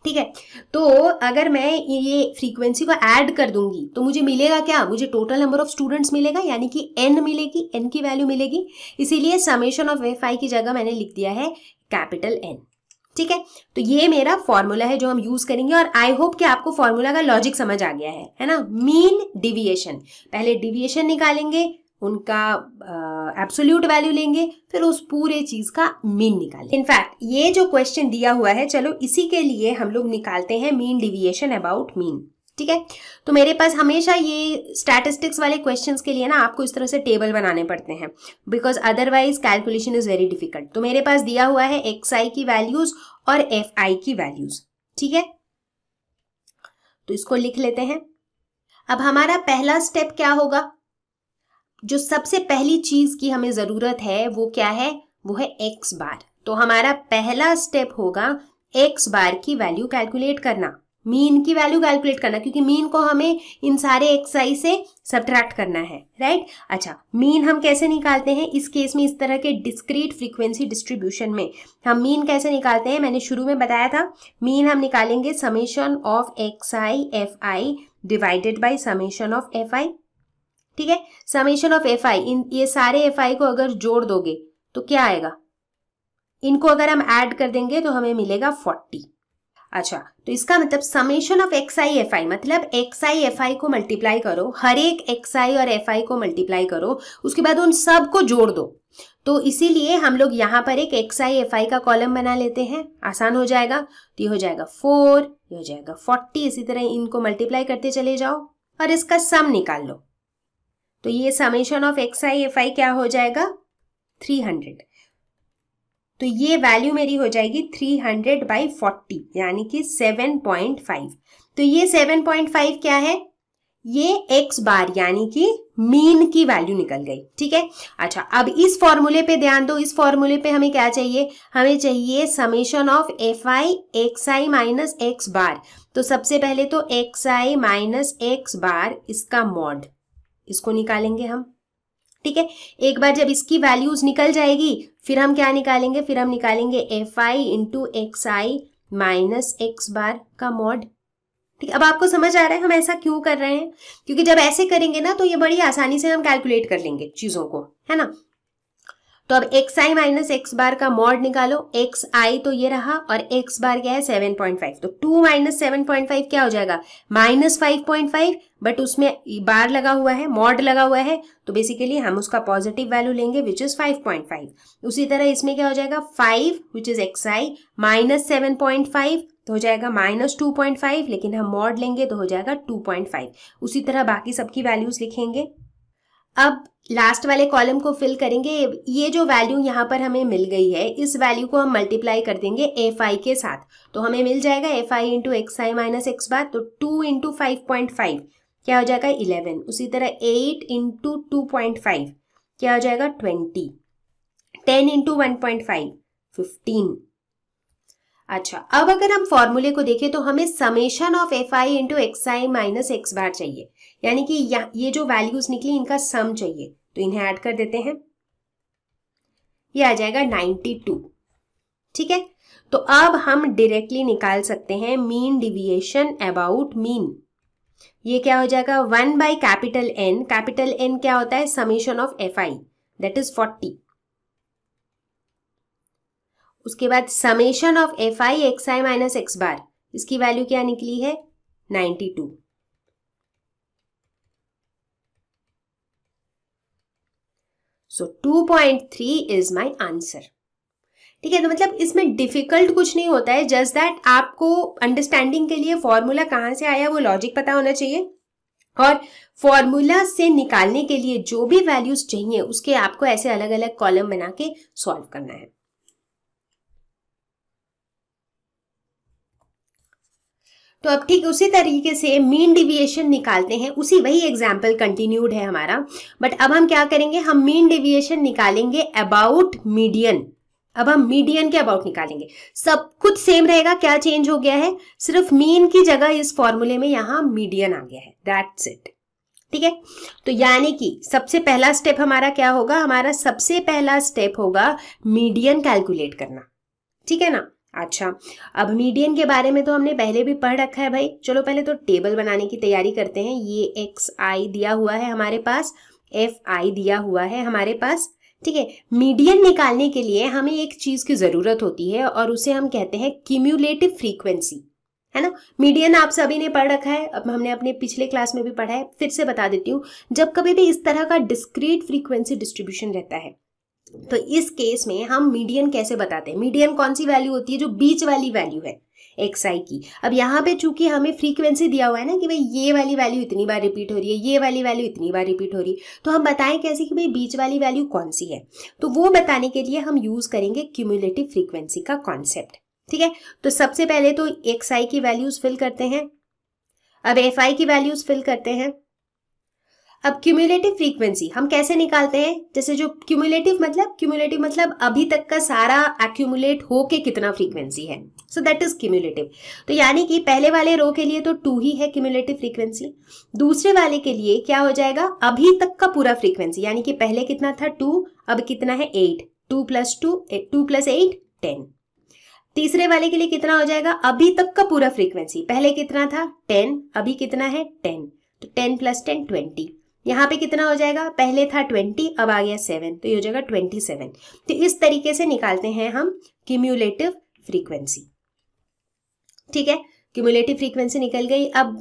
A: ठीक है तो अगर मैं ये फ्रीक्वेंसी को ऐड कर दूंगी तो मुझे मिलेगा क्या मुझे टोटल नंबर ऑफ स्टूडेंट्स मिलेगा यानी कि एन मिलेगी एन की वैल्यू मिलेगी इसीलिए समेशन ऑफ एफ आई की जगह मैंने लिख दिया है कैपिटल एन ठीक है तो ये मेरा फॉर्मूला है जो हम यूज करेंगे और आई होप कि आपको फॉर्मूला का लॉजिक समझ आ गया है है ना मीन डिविएशन पहले डिविएशन निकालेंगे उनका एब्सोल्यूट uh, वैल्यू लेंगे फिर उस पूरे चीज का मीन निकालेंगे इनफैक्ट ये जो क्वेश्चन दिया हुआ है चलो इसी के लिए हम लोग निकालते हैं मीन डिविएशन अबाउट मीन ठीक है तो मेरे पास हमेशा ये स्टैटिस्टिक्स वाले क्वेश्चंस के लिए ना आपको इस तरह से टेबल बनाने पड़ते हैं because otherwise calculation is very difficult तो मेरे पास दिया हुआ है एक्स आई की वैल्यूज और एफ आई की वैल्यूज ठीक है तो इसको लिख लेते हैं अब हमारा पहला स्टेप क्या होगा जो सबसे पहली चीज की हमें जरूरत है वो क्या है वो है एक्स बार तो हमारा पहला स्टेप होगा एक्स बार की वैल्यू कैलकुलेट करना मीन की वैल्यू कैलकुलेट करना क्योंकि मीन को हमें इन सारे आई से सब्ट्रैक्ट करना है राइट अच्छा मीन हम कैसे निकालते हैं इस केस में इस तरह के डिस्क्रीट फ्रीक्वेंसी डिस्ट्रीब्यूशन में हम मीन कैसे निकालते हैं मैंने शुरू में बताया था मीन हम निकालेंगे summation of x i f i divided by summation of F i ठीक है समीशन ऑफ एफ आई इन ये सारे एफ आई को अगर जोड़ दोगे तो क्या आएगा इनको अगर हम ऐड कर देंगे तो हमें मिलेगा फोर्टी अच्छा तो इसका मतलब summation of x i f आई मतलब एक्स आई एफ आई को मल्टीप्लाई करो हर एक एक्स आई और एफ आई को मल्टीप्लाई करो उसके बाद उन सब को जोड़ दो तो इसीलिए हम लोग यहां पर एक एक्स आई एफ आई का कॉलम बना लेते हैं आसान हो जाएगा तो ये हो जाएगा फोर ये हो जाएगा फोर्टी इसी तरह इनको मल्टीप्लाई करते चले जाओ और इसका सम निकाल लो तो ये summation of x i f i क्या हो जाएगा थ्री हंड्रेड तो ये वैल्यू मेरी हो जाएगी थ्री हंड्रेड बाई फोर्टी यानी कि सेवन पॉइंट फाइव तो ये सेवन पॉइंट फाइव क्या है ये x बार यानी कि मीन की वैल्यू निकल गई ठीक है अच्छा अब इस फॉर्मूले पे ध्यान दो इस फॉर्मूले पे हमें क्या चाहिए हमें चाहिए summation of F I x I minus x bar तो सबसे पहले तो एक्स आई माइनस एक्स बार इसका मॉड इसको निकालेंगे हम ठीक है एक बार जब इसकी वैल्यूज निकल जाएगी फिर हम क्या निकालेंगे फिर हम निकालेंगे एफ आई इंटू एक्स आई माइनस एक्स बार का मॉड ठीक अब आपको समझ आ रहा है हम ऐसा क्यों कर रहे हैं क्योंकि जब ऐसे करेंगे ना तो ये बड़ी आसानी से हम कैलकुलेट कर लेंगे चीज़ों को है ना तो अब एक्स आई माइनस एक्स बार का मॉड निकालो एक्स आई तो ये रहा और एक्स बार क्या है सेवन पॉइंट फाइव तो two minus seven point five क्या हो जाएगा minus five point five but उसमें बार लगा हुआ है मॉड लगा हुआ है तो बेसिकली हम उसका पॉजिटिव वैल्यू लेंगे which is five point five उसी तरह इसमें क्या हो जाएगा five which is x I minus seven point five तो हो जाएगा माइनस टू पॉइंट फाइव लेकिन हम मॉड लेंगे तो हो जाएगा टू पॉइंट फाइव उसी तरह बाकी सबकी वैल्यूज लिखेंगे अब लास्ट वाले कॉलम को फिल करेंगे ये जो वैल्यू यहाँ पर हमें मिल गई है इस वैल्यू को हम मल्टीप्लाई कर देंगे एफ आई के साथ तो हमें मिल जाएगा एफ आई इंटू एक्स आई माइनस एक्स बार तो two into five point five क्या हो जाएगा इलेवन उसी तरह eight into two point five क्या हो जाएगा twenty ten into one point five fifteen अच्छा अब अगर हम फॉर्मूले को देखें तो हमें summation of F I into x I minus x bar चाहिए यानी कि ये जो वैल्यूज निकली इनका सम चाहिए तो इन्हें ऐड कर देते हैं ये आ जाएगा 92 टू ठीक है तो अब हम डायरेक्टली निकाल सकते हैं मीन डिविएशन अबाउट मीन ये क्या हो जाएगा one by capital N capital N क्या होता है summation of F i that is forty उसके बाद summation of F I x I minus x bar इसकी वैल्यू क्या निकली है ninety two so three is my answer ठीक है तो मतलब इसमें डिफिकल्ट कुछ नहीं होता है जस्ट दैट आपको अंडरस्टैंडिंग के लिए फॉर्मूला कहाँ से आया वो लॉजिक पता होना चाहिए और फॉर्मूला से निकालने के लिए जो भी वैल्यूज चाहिए उसके आपको ऐसे अलग अलग कॉलम बना के सॉल्व करना है तो अब ठीक उसी तरीके से मीन डिविएशन निकालते हैं उसी वही एग्जाम्पल कंटिन्यूड है हमारा बट अब हम क्या करेंगे हम मीन डिविएशन निकालेंगे अबाउट मीडियन अब हम मीडियन के अबाउट निकालेंगे सब कुछ सेम रहेगा क्या चेंज हो गया है सिर्फ मीन की जगह इस फॉर्मूले में यहां मीडियन आ गया है दैट्स इट ठीक है तो यानी कि सबसे पहला स्टेप हमारा क्या होगा हमारा सबसे पहला स्टेप होगा मीडियन कैलकुलेट करना ठीक है ना अच्छा अब मीडियन के बारे में तो हमने पहले भी पढ़ रखा है भाई चलो पहले तो टेबल बनाने की तैयारी करते हैं ये एक्स आई दिया हुआ है हमारे पास एफ आई दिया हुआ है हमारे पास ठीक है मीडियन निकालने के लिए हमें एक चीज़ की ज़रूरत होती है और उसे हम कहते हैं क्यूम्यूलेटिव फ्रीक्वेंसी है ना मीडियन आप सभी ने पढ़ रखा है अब हमने अपने पिछले क्लास में भी पढ़ा है फिर से बता देती हूँ जब कभी भी इस तरह का डिस्क्रीट फ्रीक्वेंसी डिस्ट्रीब्यूशन रहता है तो इस केस में हम मीडियन कैसे बताते हैं मीडियन कौन सी वैल्यू होती है जो बीच वाली वैल्यू है एक्स आई की अब यहाँ पे चूंकि हमें फ्रीक्वेंसी दिया हुआ है ना कि भाई ये वाली वैल्यू इतनी बार रिपीट हो रही है ये वाली वैल्यू इतनी बार रिपीट हो रही है तो हम बताएं कैसे कि भाई बीच वाली वैल्यू कौन सी है तो वो बताने के लिए हम यूज़ करेंगे क्यूमुलेटिव फ्रीक्वेंसी का कॉन्सेप्ट ठीक है तो सबसे पहले तो एक्स आई की वैल्यूज़ फिल करते हैं अब एफ आई की वैल्यूज़ फिल करते हैं अब क्यूमुलेटिव फ्रीक्वेंसी हम कैसे निकालते हैं जैसे जो क्यूमुलेटिव मतलब क्यूमुलेटिव मतलब अभी तक का सारा एक्यूमुलेट होके कितना फ्रीक्वेंसी है सो दैट इज क्यूमुलेटिव तो यानी कि पहले वाले रो के लिए तो टू ही है क्यूमुलेटिव फ्रीक्वेंसी दूसरे वाले के लिए क्या हो जाएगा अभी तक का पूरा फ्रीक्वेंसी यानी कि पहले कितना था टू अब कितना है eight two plus two two plus eight ten तीसरे वाले के लिए कितना हो जाएगा अभी तक का पूरा फ्रीक्वेंसी पहले कितना था टेन अभी कितना है टेन तो टेन प्लस टेन ट्वेंटी यहाँ पे कितना हो जाएगा पहले था ट्वेंटी अब आ गया सेवन तो ये हो जाएगा ट्वेंटी सेवन तो इस तरीके से निकालते हैं हम क्यूम्यूलेटिव फ्रीक्वेंसी ठीक है क्यूमुलेटिव फ्रीक्वेंसी निकल गई अब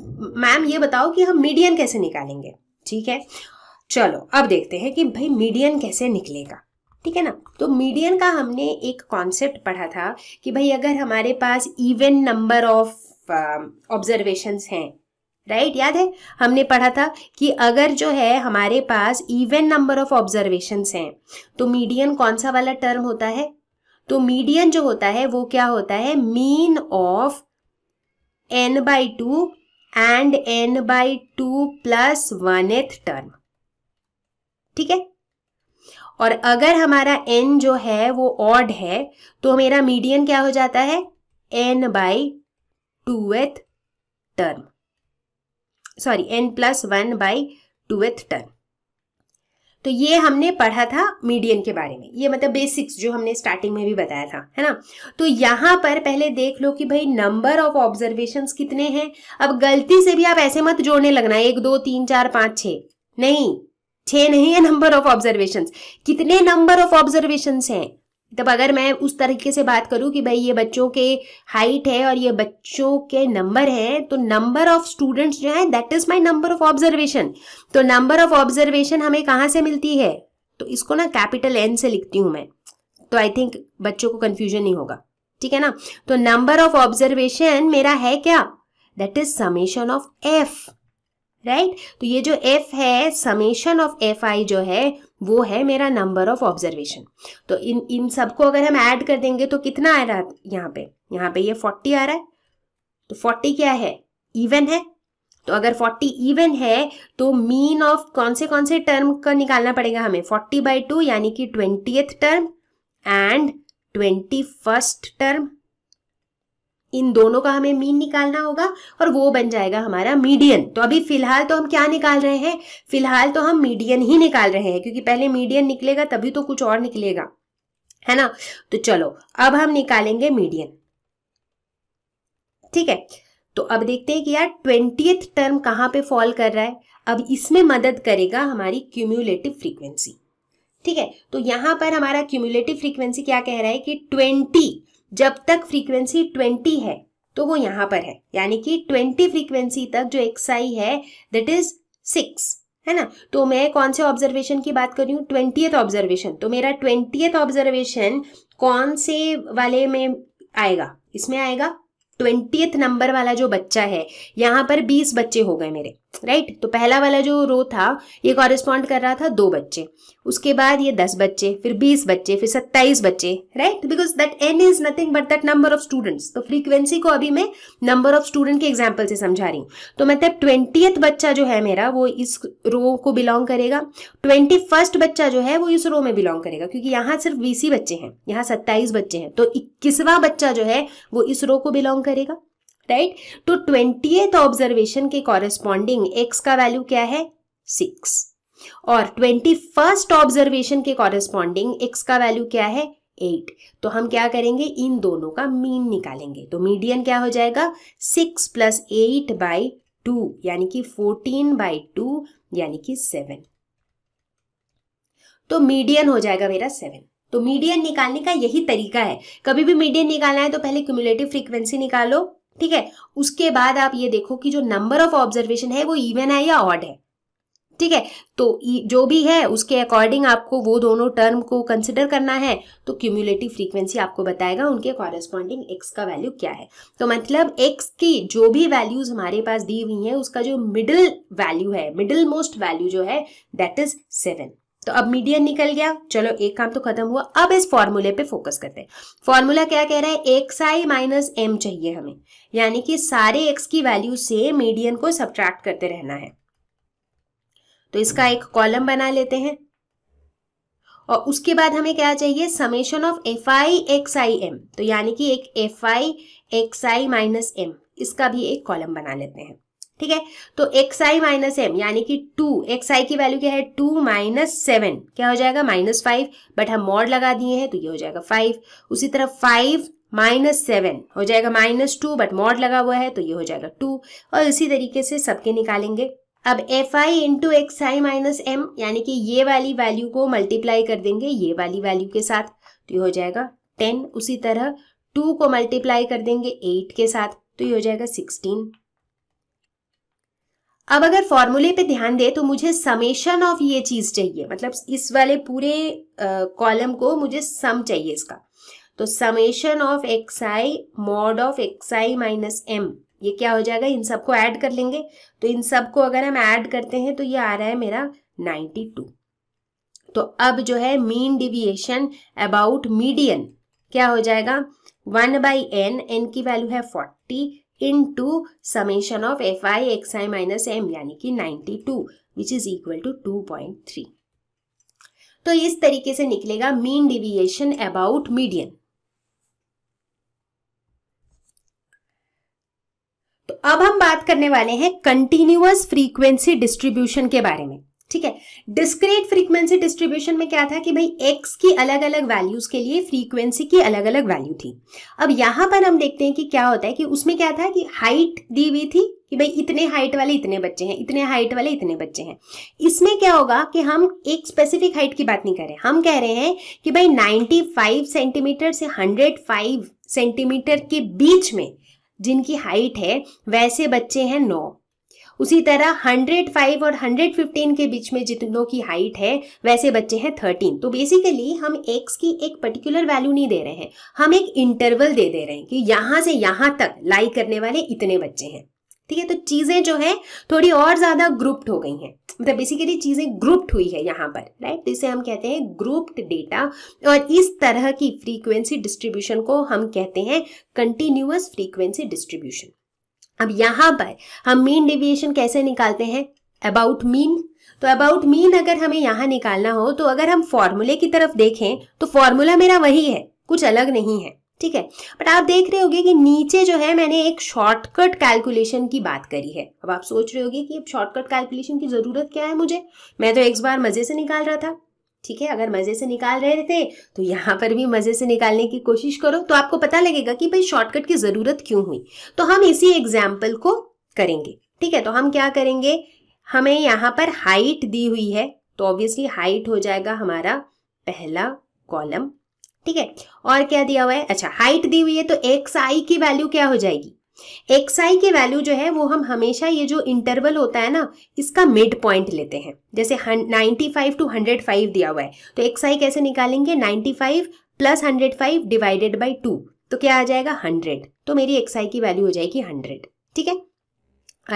A: मैम ये बताओ कि हम मीडियन कैसे निकालेंगे ठीक है चलो अब देखते हैं कि भाई मीडियन कैसे निकलेगा ठीक है ना तो मीडियन का हमने एक कॉन्सेप्ट पढ़ा था कि भाई अगर हमारे पास इवेंट नंबर ऑफ ऑब्जर्वेशन हैं राइट right? याद है हमने पढ़ा था कि अगर जो है हमारे पास इवन नंबर ऑफ ऑब्जर्वेशन हैं तो मीडियन कौन सा वाला टर्म होता है तो मीडियन जो होता है वो क्या होता है mean of N by two and n by two plus one th term ठीक है और अगर हमारा एन जो है वो ऑड है तो मेरा मीडियन क्या हो जाता है n by two th term sorry n plus one by two th term तो ये हमने पढ़ा था मीडियन के बारे में ये मतलब बेसिक्स जो हमने स्टार्टिंग में भी बताया था है ना तो यहां पर पहले देख लो कि भाई नंबर ऑफ ऑब्जर्वेशन कितने हैं अब गलती से भी आप ऐसे मत जोड़ने लगना एक दो तीन चार पांच छ नहीं छ नहीं है नंबर ऑफ ऑब्जर्वेशन कितने नंबर ऑफ ऑब्जर्वेशन हैं तब अगर मैं उस तरीके से बात करूं कि भाई ये बच्चों के हाइट है और ये बच्चों के नंबर है तो नंबर ऑफ स्टूडेंट्स जो है that is my number of observation तो नंबर ऑफ ऑब्जर्वेशन हमें कहाँ से मिलती है तो इसको ना कैपिटल एन से लिखती हूं मैं तो आई थिंक बच्चों को कंफ्यूजन नहीं होगा ठीक है ना तो नंबर ऑफ ऑब्जर्वेशन मेरा है क्या that is summation of f right तो ये जो एफ है समेशन ऑफ एफ आई जो है वो है मेरा नंबर ऑफ ऑब्जर्वेशन तो इन इन सबको अगर हम ऐड कर देंगे तो कितना आ रहा यहाँ पे यहाँ पे ये फोर्टी आ रहा है तो फोर्टी क्या है इवन है तो अगर 40 इवन है तो मीन ऑफ कौन से कौन से टर्म का निकालना पड़ेगा हमें 40 बाई टू यानी कि twenty term and twenty first term इन दोनों का हमें मीन निकालना होगा और वो बन जाएगा हमारा मीडियन तो अभी फिलहाल तो हम क्या निकाल रहे हैं फिलहाल तो हम मीडियन ही निकाल रहे हैं क्योंकि पहले मीडियन निकलेगा तभी तो कुछ और निकलेगा है ना तो चलो अब हम निकालेंगे मीडियन ठीक है तो अब देखते हैं कि यार ट्वेंटी टर्म कहां पे फॉल कर रहा है अब इसमें मदद करेगा हमारी क्यूम्यूलेटिव फ्रीक्वेंसी ठीक है तो यहां पर हमारा क्यूम्यूलेटिव फ्रीक्वेंसी क्या कह रहा है कि ट्वेंटी जब तक फ्रीक्वेंसी ट्वेंटी है तो वो यहाँ पर है यानी कि ट्वेंटी फ्रीक्वेंसी तक जो एक्स आई है दट इज सिक्स है ना तो मैं कौन से ऑब्जर्वेशन की बात कर रही हूँ ट्वेंटियथ ऑब्जर्वेशन तो मेरा ट्वेंटियथ ऑब्जर्वेशन कौन से वाले में आएगा इसमें आएगा ट्वेंटियथ नंबर वाला जो बच्चा है यहाँ पर बीस बच्चे हो गए मेरे राइट तो पहला वाला जो रो था ये कॉरेस्पॉन्ड कर रहा था दो बच्चे उसके बाद ये दस बच्चे फिर बीस बच्चे फिर सत्ताईस बच्चे right because that n is nothing but that number of students तो फ्रीक्वेंसी को अभी मैं नंबर ऑफ स्टूडेंट के एग्जाम्पल से समझा रही हूँ तो मतलब ट्वेंटियथ बच्चा जो है मेरा वो इस रो को बिलोंग करेगा ट्वेंटी फर्स्ट बच्चा जो है वो इस रो में बिलोंग करेगा क्योंकि यहाँ सिर्फ बीसी बच्चे हैं यहाँ सत्ताईस बच्चे हैं तो इक्कीसवा बच्चा जो है वो इस रो को बिलोंग करेगा राइट तो ट्वेंटी ऑब्जर्वेशन के कॉरेस्पॉन्डिंग एक्स का वैल्यू क्या है सिक्स और ट्वेंटी फर्स्ट ऑब्जर्वेशन के कॉरेस्पॉन्डिंग एक्स का वैल्यू क्या है एट तो हम क्या करेंगे इन दोनों का मीन निकालेंगे तो मीडियन क्या हो जाएगा six plus eight by two यानी कि फोर्टीन बाई टू यानी कि सेवन तो मीडियन हो जाएगा मेरा सेवन तो मीडियन निकालने का यही तरीका है कभी भी मीडियन निकालना है तो पहले क्यूमुलेटिव फ्रीक्वेंसी निकालो ठीक है उसके बाद आप ये देखो कि जो नंबर ऑफ ऑब्जर्वेशन है वो इवन है या ऑड है ठीक है तो जो भी है उसके अकॉर्डिंग आपको वो दोनों टर्म को कंसिडर करना है तो क्यूमुलेटिव फ्रीक्वेंसी आपको बताएगा उनके कॉरेस्पॉन्डिंग एक्स का वैल्यू क्या है तो मतलब एक्स की जो भी वैल्यूज हमारे पास दी हुई हैं उसका जो मिडिल वैल्यू है मिडिल मोस्ट वैल्यू जो है दैट इज सेवन तो अब मीडियन निकल गया चलो एक काम तो खत्म हुआ अब इस फॉर्मूले पे फोकस करते हैं फॉर्मूला क्या कह रहा है एक्स आई माइनस एम चाहिए हमें यानी कि सारे एक्स की वैल्यू से मीडियन को सब्ट्रैक्ट करते रहना है तो इसका एक कॉलम बना लेते हैं और उसके बाद हमें क्या चाहिए summation of F I x i m तो यानी कि एक एफ आई एक्स आई माइनस एम इसका भी एक कॉलम बना लेते हैं ठीक है तो एक्स आई माइनस एम यानी कि टू एक्स आई की वैल्यू क्या है टू माइनस सेवन क्या हो जाएगा माइनस फाइव बट हम मॉड लगा दिए हैं तो ये हो जाएगा फाइव उसी तरह फाइव माइनस सेवन हो जाएगा माइनस टू बट मॉड लगा हुआ है तो ये हो जाएगा टू और इसी तरीके से सबके निकालेंगे अब एफ आई इंटू एक्स आई माइनस एम यानी कि ये वाली वैल्यू को मल्टीप्लाई कर देंगे ये वाली वैल्यू के साथ तो ये हो जाएगा टेन उसी तरह टू को मल्टीप्लाई कर देंगे एट के साथ तो ये हो जाएगा सिक्सटीन अब अगर फॉर्मूले पे ध्यान दे तो मुझे समेशन ऑफ ये चीज़ चाहिए मतलब इस वाले पूरे कॉलम को मुझे सम चाहिए इसका तो summation of x i mod of x I minus m ये क्या हो जाएगा इन सबको ऐड कर लेंगे तो इन सबको अगर हम ऐड करते हैं तो ये आ रहा है मेरा 92 तो अब जो है मीन डिविएशन अबाउट मीडियन क्या हो जाएगा वन बाई एन एन की वैल्यू है forty into summation of F I x I minus m यानी कि 92 two which is equal to two point three तो इस तरीके से निकलेगा मीन डिविएशन अबाउट मीडियन तो अब हम बात करने वाले हैं कंटिन्यूअस फ्रीक्वेंसी डिस्ट्रीब्यूशन के बारे में ठीक है डिस्क्रीट फ्रीक्वेंसी डिस्ट्रीब्यूशन में क्या था कि भाई एक्स की अलग अलग वैल्यूज के लिए फ्रीक्वेंसी की अलग अलग वैल्यू थी अब यहां पर हम देखते हैं कि क्या होता है कि उसमें क्या था कि हाइट दी हुई थी कि भाई इतने हाइट वाले इतने बच्चे हैं इतने हाइट वाले इतने बच्चे हैं इसमें क्या होगा कि हम एक स्पेसिफिक हाइट की बात नहीं कर रहे हम कह रहे हैं कि भाई 95 सेंटीमीटर से 105 सेंटीमीटर के बीच में जिनकी हाइट है वैसे बच्चे हैं नौ उसी तरह 105 और 115 के बीच में जितनों की हाइट है वैसे बच्चे हैं 13 तो बेसिकली हम एक्स की एक पर्टिकुलर वैल्यू नहीं दे रहे हैं हम एक इंटरवल दे दे रहे हैं कि यहाँ से यहाँ तक लाई करने वाले इतने बच्चे हैं ठीक है तो चीजें जो है थोड़ी और ज्यादा ग्रुप्ड हो गई हैं मतलब बेसिकली चीजें ग्रुप्ड हुई है यहाँ पर राइट तो इसे हम कहते हैं ग्रुप्ड डेटा और इस तरह की फ्रीक्वेंसी डिस्ट्रीब्यूशन को हम कहते हैं कंटिन्यूअस फ्रीक्वेंसी डिस्ट्रीब्यूशन अब यहां पर हम मीन डिविएशन कैसे निकालते हैं अबाउट मीन तो अबाउट मीन अगर हमें यहां निकालना हो तो अगर हम फॉर्मूले की तरफ देखें तो फॉर्मूला मेरा वही है कुछ अलग नहीं है ठीक है बट आप देख रहे होगे कि नीचे जो है मैंने एक शॉर्टकट कैलकुलेशन की बात करी है अब आप सोच रहे होगे कि अब शॉर्टकट कैलकुलेशन की ज़रूरत क्या है मुझे मैं तो एक बार मज़े से निकाल रहा था ठीक है अगर मज़े से निकाल रहे थे तो यहाँ पर भी मज़े से निकालने की कोशिश करो तो आपको पता लगेगा कि भाई शॉर्टकट की ज़रूरत क्यों हुई तो हम इसी एग्जाम्पल को करेंगे ठीक है तो हम क्या करेंगे हमें यहाँ पर हाइट दी हुई है तो ऑब्वियसली हाइट हो जाएगा हमारा पहला कॉलम ठीक है और क्या दिया हुआ है अच्छा हाइट दी हुई है तो एक्स आई की वैल्यू क्या हो जाएगी एक्स आई के वैल्यू जो है वो हम हमेशा ये जो इंटरवल होता है ना इसका मिड पॉइंट लेते हैं जैसे 95 फाइव टू हंड्रेड दिया हुआ है तो एक्स आई कैसे निकालेंगे 95 five plus hundred five divided by two तो क्या आ जाएगा हंड्रेड तो मेरी एक्स आई की वैल्यू हो जाएगी हंड्रेड ठीक है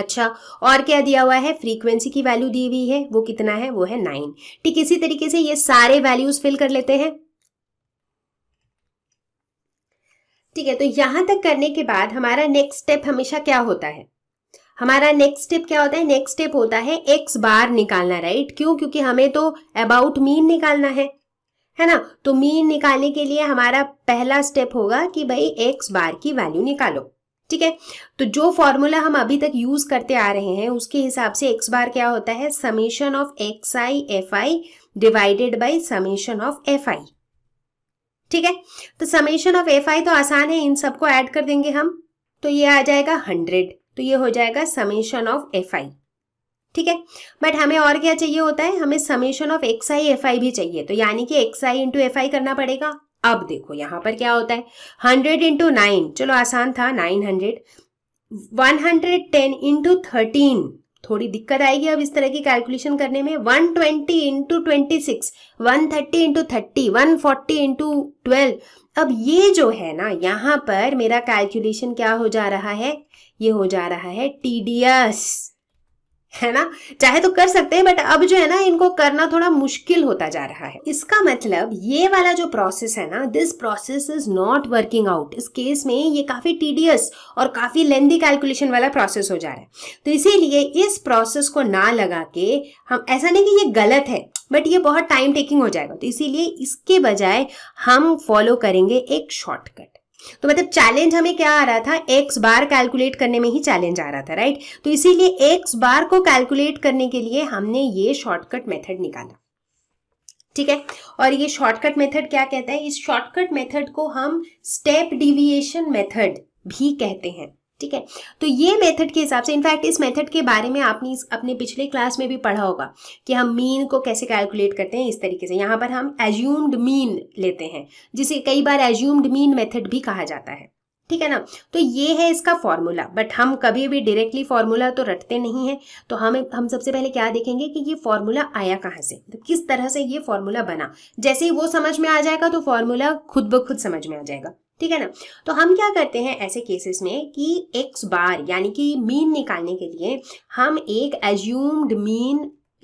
A: अच्छा और क्या दिया हुआ है फ्रीक्वेंसी की वैल्यू दी हुई है वो कितना है वो है नाइन ठीक इसी तरीके से ये सारे वैल्यूज फिल कर लेते हैं ठीक है तो यहां तक करने के बाद हमारा नेक्स्ट स्टेप हमेशा क्या होता है हमारा नेक्स्ट स्टेप क्या होता है नेक्स्ट स्टेप होता है एक्स बार निकालना राइट क्यों क्योंकि हमें तो अबाउट मीन निकालना है है ना तो मीन निकालने के लिए हमारा पहला स्टेप होगा कि भाई एक्स बार की वैल्यू निकालो ठीक है तो जो फॉर्मूला हम अभी तक यूज करते आ रहे हैं उसके हिसाब से एक्स बार क्या होता है summation of x i f i divided by summation of F i ठीक है तो समेशन ऑफ एफ आई तो आसान है इन सबको ऐड कर देंगे हम तो ये आ जाएगा हंड्रेड तो ये हो जाएगा समेशन ऑफ एफ आई ठीक है बट हमें और क्या चाहिए होता है हमें summation of x i f i भी चाहिए तो यानी कि x i into f i करना पड़ेगा अब देखो यहां पर क्या होता है हंड्रेड इंटू नाइन चलो आसान था nine hundred one hundred ten into thirteen थोड़ी दिक्कत आएगी अब इस तरह की कैलकुलेशन करने में 120 twenty into twenty six one thirty into thirty one forty into twelve अब ये जो है ना यहाँ पर मेरा कैलकुलेशन क्या हो जा रहा है ये हो जा रहा है टी डी एस है ना चाहे तो कर सकते हैं बट अब जो है ना इनको करना थोड़ा मुश्किल होता जा रहा है इसका मतलब ये वाला जो प्रोसेस है ना this process is not working out इस केस में ये काफी टीडियस और काफी लेंदी कैलकुलेशन वाला प्रोसेस हो जा रहा है तो इसीलिए इस प्रोसेस को ना लगा के हम ऐसा नहीं कि ये गलत है बट ये बहुत टाइम टेकिंग हो जाएगा तो इसीलिए इसके बजाय हम फॉलो करेंगे एक शॉर्टकट तो मतलब चैलेंज हमें क्या आ रहा था एक्स बार कैलकुलेट करने में ही चैलेंज आ रहा था राइट तो इसीलिए एक्स बार को कैलकुलेट करने के लिए हमने ये शॉर्टकट मेथड निकाला ठीक है और ये शॉर्टकट मेथड क्या कहता है इस शॉर्टकट मेथड को हम स्टेप डिविएशन मेथड भी कहते हैं ठीक है तो ये मेथड के हिसाब से इनफैक्ट इस मेथड के बारे में आपने अपने पिछले क्लास में भी पढ़ा होगा कि हम मीन को कैसे कैलकुलेट करते हैं इस तरीके से यहाँ पर हम एज्यूम्ड मीन लेते हैं जिसे कई बार एज्यूम्ड मीन मेथड भी कहा जाता है ठीक है ना तो ये है इसका फॉर्मूला बट हम कभी भी डायरेक्टली फॉर्मूला तो रटते नहीं है तो हमें हम सबसे पहले क्या देखेंगे कि ये फॉर्मूला आया कहाँ से तो किस तरह से ये फॉर्मूला बना जैसे ही वो समझ में आ जाएगा तो फॉर्मूला खुद ब खुद समझ में आ जाएगा ठीक है ना तो हम क्या करते हैं ऐसे केसेस में कि एक्स बार यानी कि मीन निकालने के लिए हम एक एज्यूम्ड मीन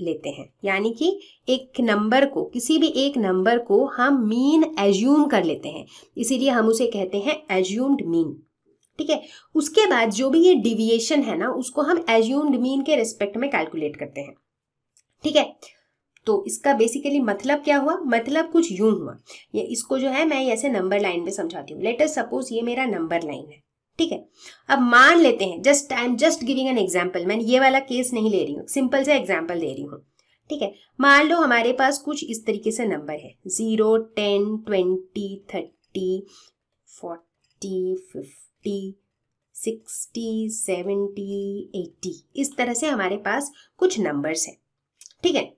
A: लेते हैं यानी कि एक नंबर को किसी भी एक नंबर को हम मीन एज्यूम कर लेते हैं इसीलिए हम उसे कहते हैं एज्यूम्ड मीन ठीक है उसके बाद जो भी ये डिविएशन है ना उसको हम एज्यूम्ड मीन के रिस्पेक्ट में कैलकुलेट करते हैं ठीक है तो इसका बेसिकली मतलब क्या हुआ मतलब कुछ यूं हुआ ये इसको जो है मैं ऐसे नंबर लाइन में समझाती हूँ लेटर सपोज ये मेरा नंबर लाइन है ठीक है अब मान लेते हैं just I am just giving an example मैं ये वाला केस नहीं ले रही हूँ सिंपल से एग्जाम्पल दे रही हूँ ठीक है मान लो हमारे पास कुछ इस तरीके से नंबर है zero ten twenty thirty forty fifty sixty seventy eighty इस तरह से हमारे पास कुछ नंबर्स हैं ठीक है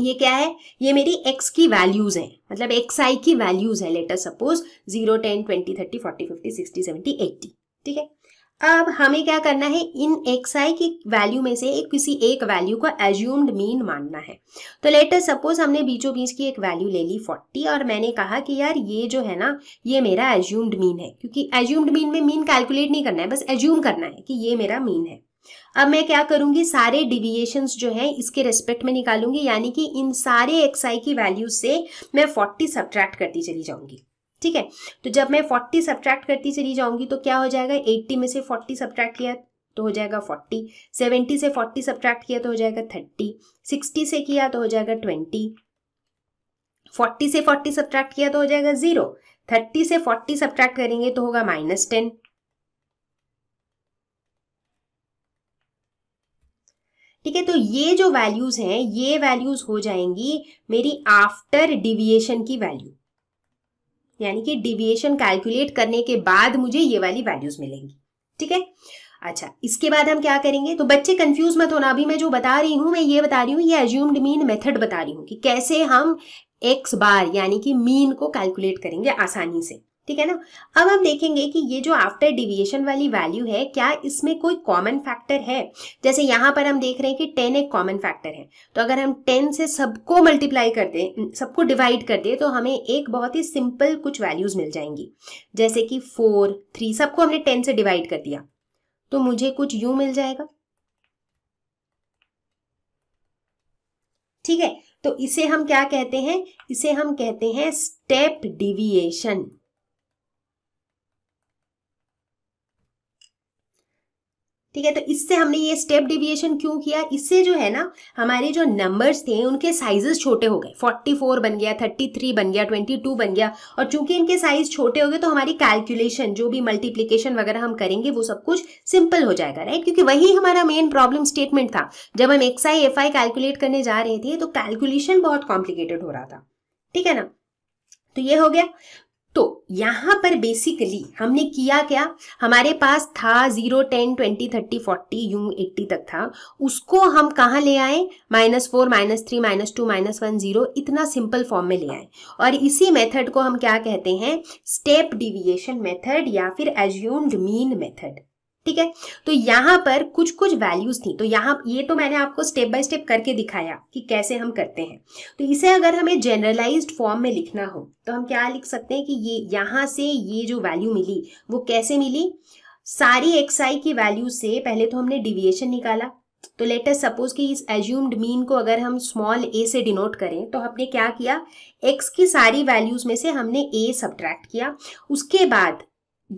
A: ये क्या है ये मेरी एक्स की वैल्यूज़ हैं मतलब एक्स आई की वैल्यूज़ है let us suppose zero ten twenty thirty forty fifty sixty seventy eighty ठीक है अब हमें क्या करना है इन एक्स आई की वैल्यू में से एक किसी एक वैल्यू को एज्यूम्ड मीन मानना है तो लेटर सपोज हमने बीचों बीच की एक वैल्यू ले ली फोर्टी और मैंने कहा कि यार ये जो है ना ये मेरा एज्यूम्ड मीन है क्योंकि एज्यूम्ड मीन में मीन कैलकुलेट नहीं करना है बस एज्यूम करना है कि ये मेरा मीन है अब मैं क्या करूंगी सारे डिविएशन जो है इसके रेस्पेक्ट में निकालूंगी यानी कि इन सारे एक्सआई की वैल्यू से मैं फोर्टी सब्ट्रैक्ट करती चली जाऊंगी ठीक है तो जब मैं फोर्टी सब्ट्रैक्ट करती चली जाऊंगी तो क्या हो जाएगा एट्टी में से फोर्टी सब्ट्रैक्ट किया तो हो जाएगा फोर्टी सेवेंटी से फोर्टी सब्ट्रैक्ट किया तो हो जाएगा थर्टी सिक्सटी से किया तो हो जाएगा ट्वेंटी फोर्टी से फोर्टी सब्ट्रैक्ट किया तो हो जाएगा जीरो थर्टी से फोर्टी सब्ट्रैक्ट करेंगे तो होगा माइनस टेन ठीक है तो ये जो वैल्यूज हैं ये वैल्यूज हो जाएंगी मेरी आफ्टर डिविएशन की वैल्यू यानी कि डिविएशन कैलकुलेट करने के बाद मुझे ये वाली वैल्यूज मिलेंगी ठीक है अच्छा इसके बाद हम क्या करेंगे तो बच्चे कंफ्यूज मत होना अभी मैं जो बता रही हूं मैं ये बता रही हूँ ये एज्यूम्ड मीन मेथड बता रही हूँ कि कैसे हम एक्स बार यानी कि मीन को कैलकुलेट करेंगे आसानी से ठीक है ना अब हम देखेंगे कि ये जो आफ्टर डिविएशन वाली वैल्यू है क्या इसमें कोई कॉमन फैक्टर है जैसे यहाँ पर हम देख रहे हैं कि टेन एक कॉमन फैक्टर है तो अगर हम टेन से सबको मल्टीप्लाई कर दें सबको डिवाइड कर दें तो हमें एक बहुत ही सिंपल कुछ वैल्यूज मिल जाएंगी जैसे कि फोर थ्री सबको हमने टेन से डिवाइड कर दिया तो मुझे कुछ यू मिल जाएगा ठीक है तो इसे हम क्या कहते हैं इसे हम कहते हैं स्टेप डिविएशन ठीक है तो इससे हमने ये स्टेप डिविएशन क्यों किया इससे जो है ना हमारे जो नंबर्स थे उनके साइजेस छोटे हो गए 44 बन गया 33 बन गया 22 बन गया और चूंकि इनके साइज छोटे हो गए तो हमारी कैलकुलेशन जो भी मल्टीप्लीकेशन वगैरह हम करेंगे वो सब कुछ सिंपल हो जाएगा राइट क्योंकि वही हमारा मेन प्रॉब्लम स्टेटमेंट था जब हम x i f i calculate करने जा रहे थे तो कैलकुलेशन बहुत कॉम्प्लिकेटेड हो रहा था ठीक है ना तो ये हो गया तो यहाँ पर बेसिकली हमने किया क्या हमारे पास था zero ten twenty thirty forty यू एट्टी तक था उसको हम कहाँ ले आए minus four minus three minus two minus one zero इतना सिंपल फॉर्म में ले आए और इसी मेथड को हम क्या कहते हैं स्टेप डिविएशन मेथड या फिर एज्यूम्ड मीन मेथड ठीक है तो यहां पर कुछ कुछ वैल्यूज थी तो यहां ये तो मैंने आपको स्टेप बाय स्टेप करके दिखाया कि कैसे हम करते हैं तो इसे अगर हमें जनरलाइज्ड फॉर्म में लिखना हो तो हम क्या लिख सकते हैं कि ये यहां से ये जो वैल्यू मिली वो कैसे मिली सारी एक्स आई की वैल्यू से पहले तो हमने डिविएशन निकाला तो लेटेस्ट सपोज कि इस एज्यूम्ड मीन को अगर हम स्मॉल ए से डिनोट करें तो हमने क्या किया एक्स की सारी वैल्यूज में से हमने ए सब्ट्रैक्ट किया उसके बाद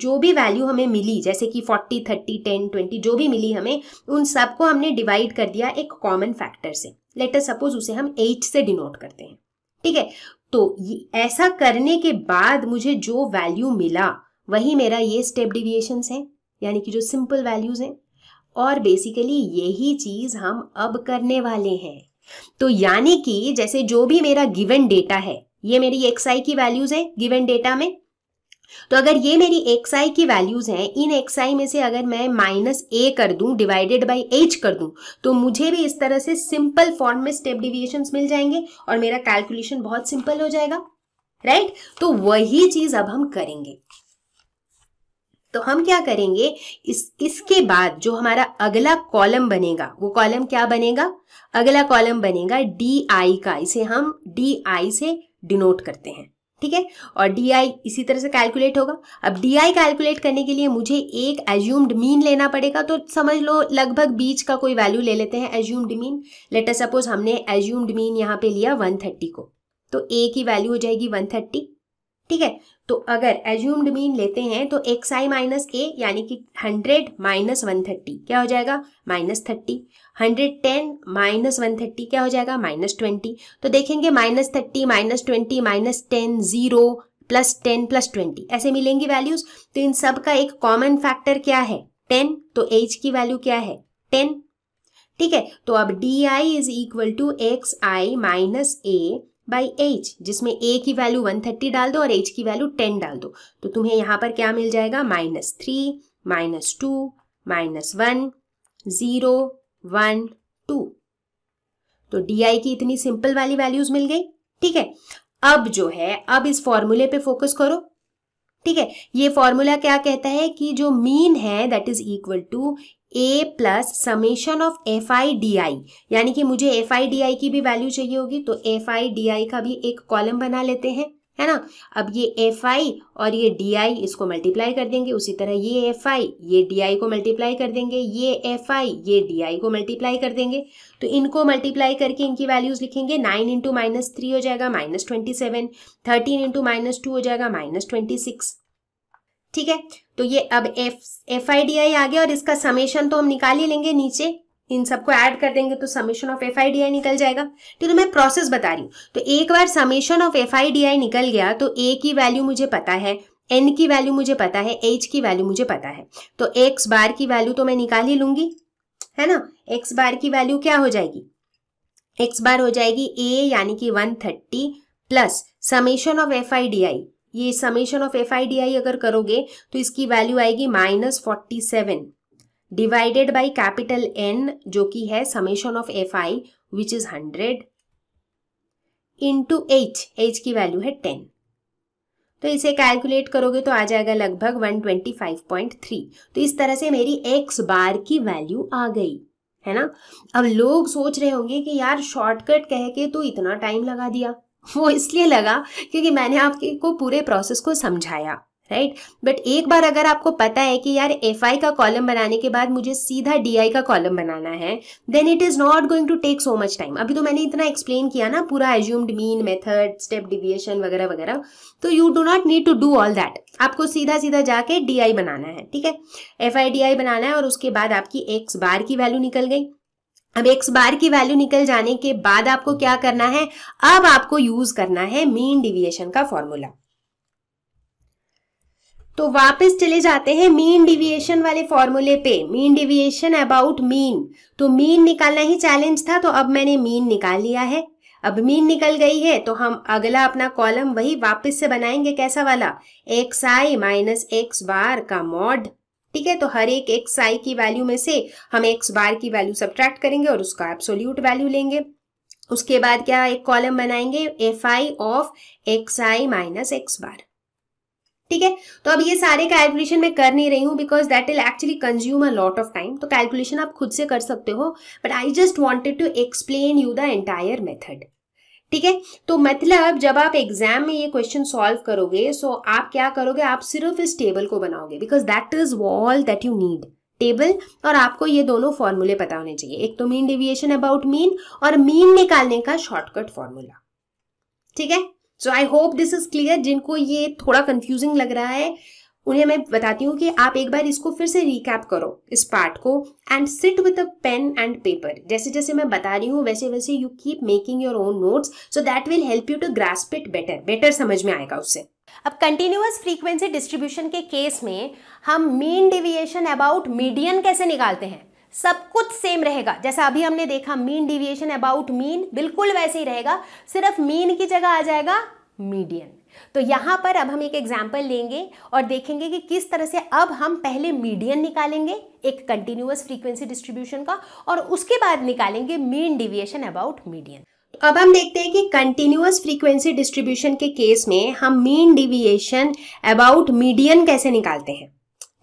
A: जो भी वैल्यू हमें मिली जैसे कि 40, 30, 10, 20 जो भी मिली हमें उन सबको हमने डिवाइड कर दिया एक कॉमन फैक्टर से लेटर सपोज उसे हम एट से डिनोट करते हैं ठीक है तो ऐसा करने के बाद मुझे जो वैल्यू मिला वही मेरा ये स्टेप डिविएशन है यानी कि जो सिंपल वैल्यूज़ हैं और बेसिकली यही चीज़ हम अब करने वाले हैं तो यानी कि जैसे जो भी मेरा गिवन डेटा है ये मेरी एक्स आई की वैल्यूज़ है गिवन डेटा में तो अगर ये मेरी एक्स आई की वैल्यूज़ हैं इन एक्स आई में से अगर मैं माइनस ए कर दूं डिवाइडेड बाय एच कर दूं तो मुझे भी इस तरह से सिंपल फॉर्म में स्टेप डिविएशन मिल जाएंगे और मेरा कैलकुलेशन बहुत सिंपल हो जाएगा राइट तो वही चीज अब हम करेंगे तो हम क्या करेंगे इस इसके बाद जो हमारा अगला कॉलम बनेगा वो कॉलम क्या बनेगा अगला कॉलम बनेगा डी आई का इसे हम डी आई से डिनोट करते हैं ठीक है और डी आई इसी तरह से कैलकुलेट होगा अब डी आई कैलकुलेट करने के लिए मुझे एक एज्यूम्ड मीन लेना पड़ेगा तो समझ लो लगभग बीच का कोई वैल्यू ले लेते हैं एज्यूम्ड मीन लेटर सपोज हमने एज्यूम्ड मीन यहाँ पे लिया 130 को तो ए की वैल्यू हो जाएगी 130 ठीक है तो अगर एज्यूम्ड मीन लेते हैं तो एक्स आई माइनस ए यानी कि हंड्रेड माइनस वन थर्टी क्या हो जाएगा minus thirty hundred ten minus one thirty क्या हो जाएगा माइनस ट्वेंटी तो देखेंगे minus thirty minus twenty minus ten zero plus ten plus twenty ऐसे मिलेंगी वैल्यूज तो इन सब का एक कॉमन फैक्टर क्या है टेन तो एज की वैल्यू क्या है टेन ठीक है तो अब d i is equal to x I minus a by h जिसमें ए की वैल्यू वन थर्टी डाल दो और एच की वैल्यू टेन डाल दो तो तुम्हें यहाँ पर क्या मिल जाएगा minus three minus two minus one zero one two तो डी आई की इतनी सिंपल वाली वैल्यूज मिल गई ठीक है अब जो है अब इस फॉर्मूले पे फोकस करो ठीक है ये फॉर्मूला क्या कहता है कि जो मीन है that is equal to a plus summation of F I D i यानी कि मुझे एफ आई डी आई की भी वैल्यू चाहिए होगी तो एफ आई डी आई का भी एक कॉलम बना लेते हैं है ना अब ये एफ आई और ये डी आई इसको मल्टीप्लाई कर देंगे उसी तरह ये एफ आई ये डी आई को मल्टीप्लाई कर देंगे ये एफ आई ये डी आई को मल्टीप्लाई कर देंगे तो इनको मल्टीप्लाई करके इनकी वैल्यूज़ लिखेंगे नाइन इंटू माइनस थ्री हो जाएगा minus twenty seven thirteen into minus two हो जाएगा माइनस ट्वेंटी सिक्स ठीक है तो ये अब f f I D i आ गया और इसका समेशन तो हम निकाल ही लेंगे नीचे इन सबको ऐड कर देंगे तो summation of F I D I निकल जाएगा ठीक है तो मैं प्रोसेस बता रही हूँ तो एक बार summation of F I D I निकल गया तो ए की वैल्यू मुझे पता है एन की वैल्यू मुझे पता है एच की वैल्यू मुझे पता है तो एक्स बार की वैल्यू तो मैं निकाल ही लूंगी है ना एक्स बार की वैल्यू क्या हो जाएगी एक्स बार हो जाएगी ए यानी कि one thirty plus summation of F I D I ये summation of F I D I अगर करोगे तो इसकी वैल्यू आएगी minus forty seven divided by capital N जो कि है summation of F I which is hundred into H H की वैल्यू है टेन तो इसे कैलकुलेट करोगे तो आ जाएगा लगभग 125.3 तो इस तरह से मेरी एक्स बार की वैल्यू आ गई है ना अब लोग सोच रहे होंगे कि यार शॉर्टकट कह के तो इतना टाइम लगा दिया वो इसलिए लगा क्योंकि मैंने आपके को पूरे प्रोसेस को समझाया राइट right? बट एक बार अगर आपको पता है कि यार एफ आई का कॉलम बनाने के बाद मुझे सीधा डी आई का कॉलम बनाना है then it is not going to take so much time अभी तो मैंने इतना एक्सप्लेन किया ना पूरा assumed mean method step deviation वगैरह वगैरह तो you do not need to do all that आपको सीधा सीधा जाके डी आई बनाना है ठीक है एफ आई डी आई बनाना है और उसके बाद आपकी एक्स बार की वैल्यू निकल गई अब एक्स बार की वैल्यू निकल जाने के बाद आपको क्या करना है अब आपको यूज करना है मीन डिविएशन का फॉर्मूला तो वापस चले जाते हैं मीन डिविएशन वाले फॉर्मूले पे मीन डिविएशन अबाउट मीन तो मीन निकालना ही चैलेंज था तो अब मैंने मीन निकाल लिया है अब मीन निकल गई है तो हम अगला अपना कॉलम वही वापस से बनाएंगे कैसा वाला एक्स आई माइनस एक्स बार का मॉड ठीक है तो हर एक एक्स आई की वैल्यू में से हम एक्स बार की वैल्यू सब्ट्रैक्ट करेंगे और उसका एब्सोल्यूट वैल्यू लेंगे उसके बाद क्या एक कॉलम बनाएंगे F I of x I minus x bar ठीक है तो अब ये सारे कैलकुलेशन मैं कर नहीं रही हूँ because that will actually consume a lot of time तो कैलकुलेशन आप खुद से कर सकते हो but I just wanted to explain you the entire method ठीक है तो मतलब जब आप एग्जाम में ये क्वेश्चन सॉल्व करोगे सो so आप क्या करोगे आप सिर्फ इस टेबल को बनाओगे because that is all that you need table और आपको ये दोनों फॉर्मूले पता होने चाहिए एक तो मीन डेविएशन अबाउट मीन और मीन निकालने का शॉर्टकट फॉर्मूला ठीक है so I hope this is clear जिनको ये थोड़ा कंफ्यूजिंग लग रहा है उन्हें मैं बताती हूँ कि आप एक बार इसको फिर से रिकैप करो इस पार्ट को and sit with a pen and paper जैसे जैसे मैं बता रही हूँ वैसे वैसे you keep making your own notes so that will help you to grasp it better better समझ में आएगा उससे अब कंटिन्यूस फ्रीक्वेंसी डिस्ट्रीब्यूशन के केस में हम मीन डिविएशन अबाउट मीडियन कैसे निकालते हैं सब कुछ सेम रहेगा जैसा अभी हमने देखा मीन डिविएशन अबाउट मीन बिल्कुल वैसे ही रहेगा सिर्फ मीन की जगह आ जाएगा मीडियन तो यहां पर अब हम एक एग्जाम्पल लेंगे और देखेंगे कि किस तरह से अब हम पहले मीडियन निकालेंगे एक कंटिन्यूस फ्रीक्वेंसी डिस्ट्रीब्यूशन का और उसके बाद निकालेंगे मीन डिविएशन अबाउट मीडियन अब हम देखते हैं कि कंटिन्यूस फ्रीक्वेंसी डिस्ट्रीब्यूशन के केस में हम मीन डिविएशन अबाउट मीडियन कैसे निकालते हैं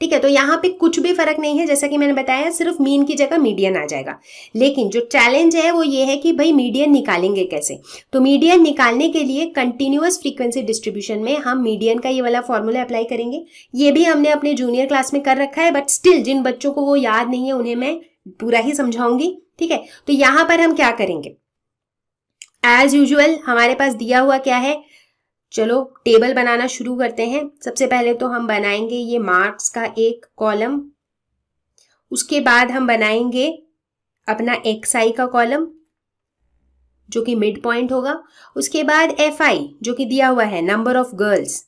A: ठीक है तो यहाँ पे कुछ भी फर्क नहीं है जैसा कि मैंने बताया सिर्फ मीन की जगह मीडियन आ जाएगा लेकिन जो चैलेंज है वो ये है कि भाई मीडियन निकालेंगे कैसे तो मीडियन निकालने के लिए कंटिन्यूस फ्रीक्वेंसी डिस्ट्रीब्यूशन में हम मीडियन का ये वाला फॉर्मूला अप्लाई करेंगे ये भी हमने अपने जूनियर क्लास में कर रखा है बट स्टिल जिन बच्चों को वो याद नहीं है उन्हें मैं पूरा ही समझाऊंगी ठीक है तो यहाँ पर हम क्या करेंगे एज यूजल हमारे पास दिया हुआ क्या है चलो टेबल बनाना शुरू करते हैं सबसे पहले तो हम बनाएंगे ये मार्क्स का एक कॉलम उसके बाद हम बनाएंगे अपना एक्स आई का कॉलम जो कि मिड पॉइंट होगा उसके बाद एफ आई जो कि दिया हुआ है नंबर ऑफ गर्ल्स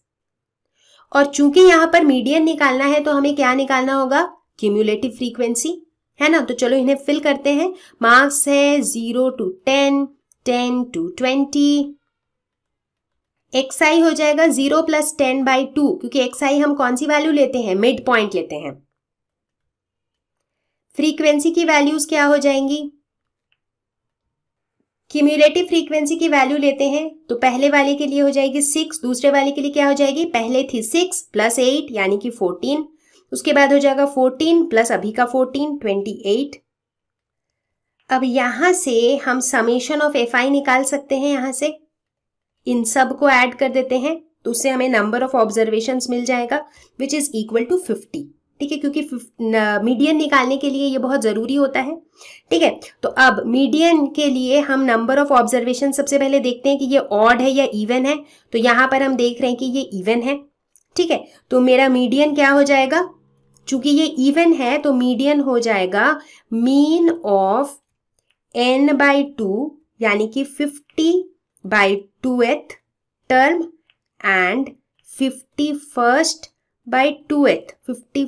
A: और चूंकि यहां पर मीडियन निकालना है तो हमें क्या निकालना होगा क्यूम्युलेटिव फ्रीक्वेंसी है ना तो चलो इन्हें फिल करते हैं मार्क्स है zero to ten ten to twenty X I हो जाएगा zero plus ten by two क्योंकि एक्स आई हम कौन सी वैल्यू लेते हैं मिड पॉइंट लेते हैं फ्रीक्वेंसी की वैल्यूज क्या हो जाएंगी क्यूमुलेटिव फ्रीक्वेंसी की वैल्यू लेते हैं तो पहले वाले के लिए हो जाएगी सिक्स दूसरे वाले के लिए क्या हो जाएगी पहले थी सिक्स प्लस एट यानी कि फोर्टीन उसके बाद हो जाएगा फोर्टीन प्लस अभी का फोर्टीन ट्वेंटी एट अब यहां से हम समेशन ऑफ एफ आई निकाल सकते हैं यहां से इन सब को ऐड कर देते हैं तो उससे हमें नंबर ऑफ ऑब्जर्वेशन मिल जाएगा which is equal to fifty ठीक है क्योंकि मीडियन निकालने के लिए ये बहुत ज़रूरी होता है ठीक है तो अब मीडियन के लिए हम नंबर ऑफ ऑब्जर्वेशन सबसे पहले देखते हैं कि ये ऑड है या इवन है तो यहां पर हम देख रहे हैं कि ये इवन है ठीक है तो मेरा मीडियन क्या हो जाएगा चूंकि ये इवन है तो मीडियन हो जाएगा mean of N by two यानी कि fifty by 2th term and 51st by 2th 50,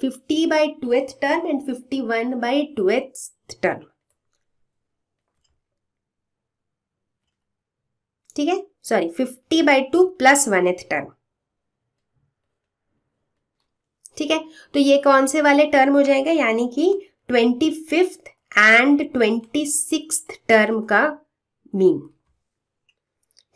A: 50 by 2th term and 51 by 2th term ठीक है sorry 50 by two plus one th term ठीक है तो ये कौन से वाले टर्म हो जाएगा यानी कि twenty fifth and twenty six term का मीन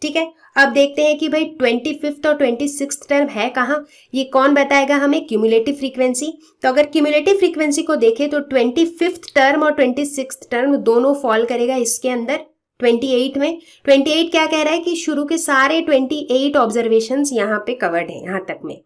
A: ठीक है अब देखते हैं कि भाई ट्वेंटी फिफ्थ और ट्वेंटी सिक्स टर्म है कहाँ ये कौन बताएगा हमें क्यूमुलेटिव फ्रीक्वेंसी तो अगर क्यूमुलेटिव फ्रीक्वेंसी को देखें तो ट्वेंटी फिफ्थ टर्म और ट्वेंटी सिक्स टर्म दोनों फॉल करेगा इसके अंदर 28 में 28 क्या कह रहा है कि शुरू के सारे 28 ऑब्जर्वेशन यहाँ पे कवर्ड हैं यहाँ तक में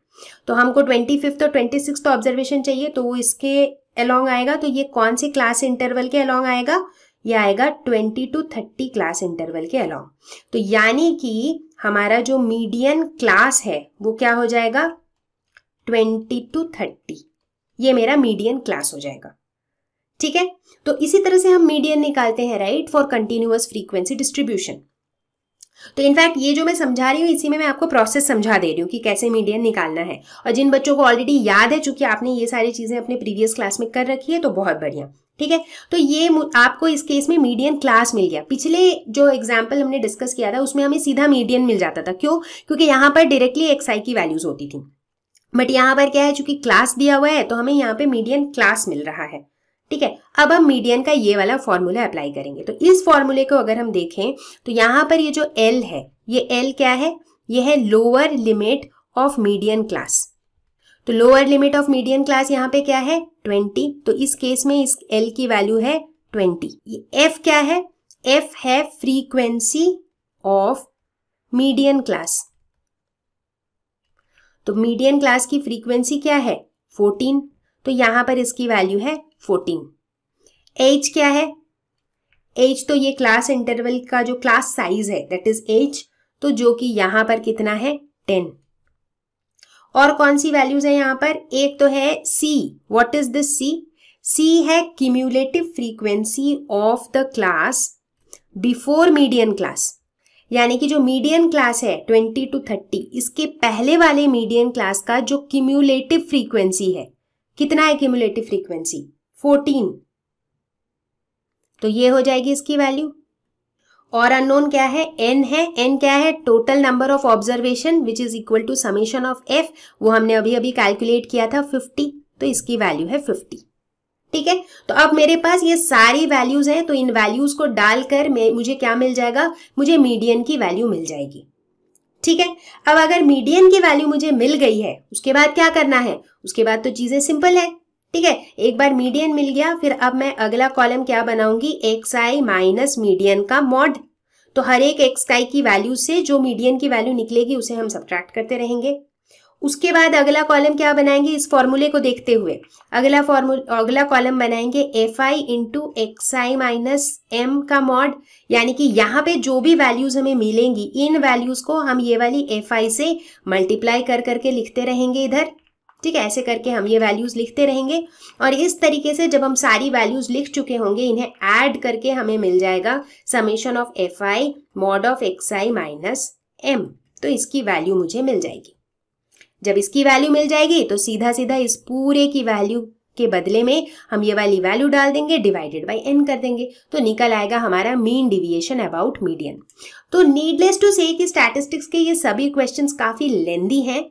A: तो हमको ट्वेंटी फिफ्थ और ट्वेंटी सिक्स ऑब्जर्वेशन चाहिए तो वो इसके अलॉन्ग आएगा तो ये कौन से क्लास इंटरवल के अलॉन्ग आएगा ये आएगा 20 टू 30 क्लास इंटरवल के अलाउ तो यानी कि हमारा जो मीडियन क्लास है वो क्या हो जाएगा 20 टू 30 ये मेरा मीडियन क्लास हो जाएगा ठीक है तो इसी तरह से हम मीडियन निकालते हैं right for continuous frequency distribution तो इनफैक्ट ये जो मैं समझा रही हूँ इसी में मैं आपको प्रोसेस समझा दे रही हूँ कि कैसे मीडियन निकालना है और जिन बच्चों को ऑलरेडी याद है चूंकि आपने ये सारी चीज़ें अपने प्रीवियस क्लास में कर रखी है तो बहुत बढ़िया ठीक है तो ये आपको इस केस में मीडियन क्लास मिल गया पिछले जो एग्जाम्पल हमने डिस्कस किया था उसमें हमें सीधा मीडियन मिल जाता था क्यों क्योंकि यहाँ पर डायरेक्टली एक्स आई की वैल्यूज होती थी बट यहाँ पर क्या है चूंकि क्लास दिया हुआ है तो हमें यहाँ पे मीडियन क्लास मिल रहा है ठीक है अब हम मीडियन का ये वाला फॉर्मूला अप्लाई करेंगे तो इस फॉर्मूले को अगर हम देखें तो यहां पर ये जो एल है ये एल क्या है ये है lower limit of median class तो lower limit of median class यहाँ पे क्या है 20 तो इस केस में इस एल की वैल्यू है 20 ये एफ क्या है एफ है फ्रीक्वेंसी ऑफ मीडियन क्लास तो मीडियन क्लास की फ्रीक्वेंसी क्या है 14 तो यहां पर इसकी वैल्यू है फोर्टीन एज क्या है एज तो ये क्लास इंटरवल का जो क्लास साइज है दैट इज एज तो जो कि यहां पर कितना है टेन और कौन सी वैल्यूज है यहां पर एक तो है C what is this C C है cumulative frequency of the class before median class यानी कि जो मीडियन क्लास है 20 टू 30 इसके पहले वाले मीडियन क्लास का जो क्यूम्यूलेटिव फ्रीक्वेंसी है कितना है क्यूम्यूलेटिव फ्रीक्वेंसी फोर्टीन तो ये हो जाएगी इसकी वैल्यू और अननोन क्या है एन है एन क्या है total number of observation which is equal to summation of F वो हमने अभी अभी कैलकुलेट किया था फिफ्टी तो इसकी वैल्यू है फिफ्टी ठीक है तो अब मेरे पास ये सारी वैल्यूज हैं तो इन वैल्यूज को डालकर मुझे क्या मिल जाएगा मुझे मीडियन की वैल्यू मिल जाएगी ठीक है अब अगर मीडियन की वैल्यू मुझे मिल गई है उसके बाद क्या करना है उसके बाद तो चीजें सिंपल है ठीक है एक बार मीडियन मिल गया फिर अब मैं अगला कॉलम क्या बनाऊंगी एक्स आई माइनस मीडियन का मॉड तो हर एक एक्स आई की वैल्यू से जो मीडियन की वैल्यू निकलेगी उसे हम सब्ट्रैक्ट करते रहेंगे उसके बाद अगला कॉलम क्या बनाएंगे इस फॉर्मूले को देखते हुए अगला फॉर्मूल अगला कॉलम बनाएंगे एफ आई इंटू एक्स आई माइनस एम का मॉड यानी कि यहाँ पे जो भी वैल्यूज हमें मिलेंगी इन वैल्यूज को हम ये वाली एफ आई से मल्टीप्लाई कर करके लिखते रहेंगे इधर ठीक है ऐसे करके हम ये वैल्यूज़ लिखते रहेंगे और इस तरीके से जब हम सारी वैल्यूज़ लिख चुके होंगे इन्हें ऐड करके हमें मिल जाएगा summation of F I mod of x I minus M तो इसकी वैल्यू मुझे मिल जाएगी जब इसकी वैल्यू मिल जाएगी तो सीधा सीधा इस पूरे की वैल्यू के बदले में हम ये वाली वैल्यू डाल देंगे डिवाइडेड बाय एन कर देंगे तो निकल आएगा हमारा मीन डिविएशन अबाउट मीडियन तो नीडलेस टू से कि स्टैटिस्टिक्स के ये सभी क्वेश्चंस काफ़ी लेंदी हैं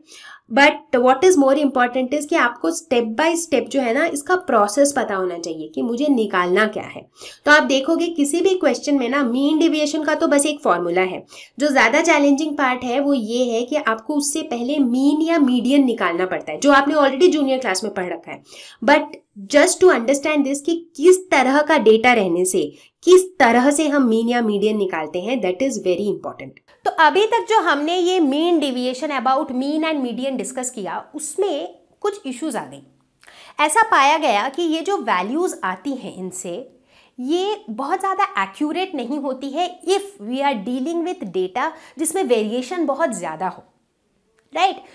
A: but what is more important is कि आपको स्टेप बाय स्टेप जो है ना इसका प्रोसेस पता होना चाहिए कि मुझे निकालना क्या है तो आप देखोगे किसी भी क्वेश्चन में ना मीन डिविएशन का तो बस एक फॉर्मूला है जो ज़्यादा चैलेंजिंग पार्ट है वो ये है कि आपको उससे पहले मीन या मीडियन निकालना पड़ता है जो आपने ऑलरेडी जूनियर क्लास में पढ़ रखा है but just to understand this कि किस तरह का डेटा रहने से किस तरह से हम मीन या मीडियन निकालते हैं दैट इज़ वेरी इंपॉर्टेंट तो अभी तक जो हमने ये mean deviation about mean and median discuss किया उसमें कुछ इश्यूज आ गई ऐसा पाया गया कि ये जो वैल्यूज़ आती हैं इनसे ये बहुत ज़्यादा एक्यूरेट नहीं होती है if we are dealing with data जिसमें वेरिएशन बहुत ज़्यादा हो राइट right?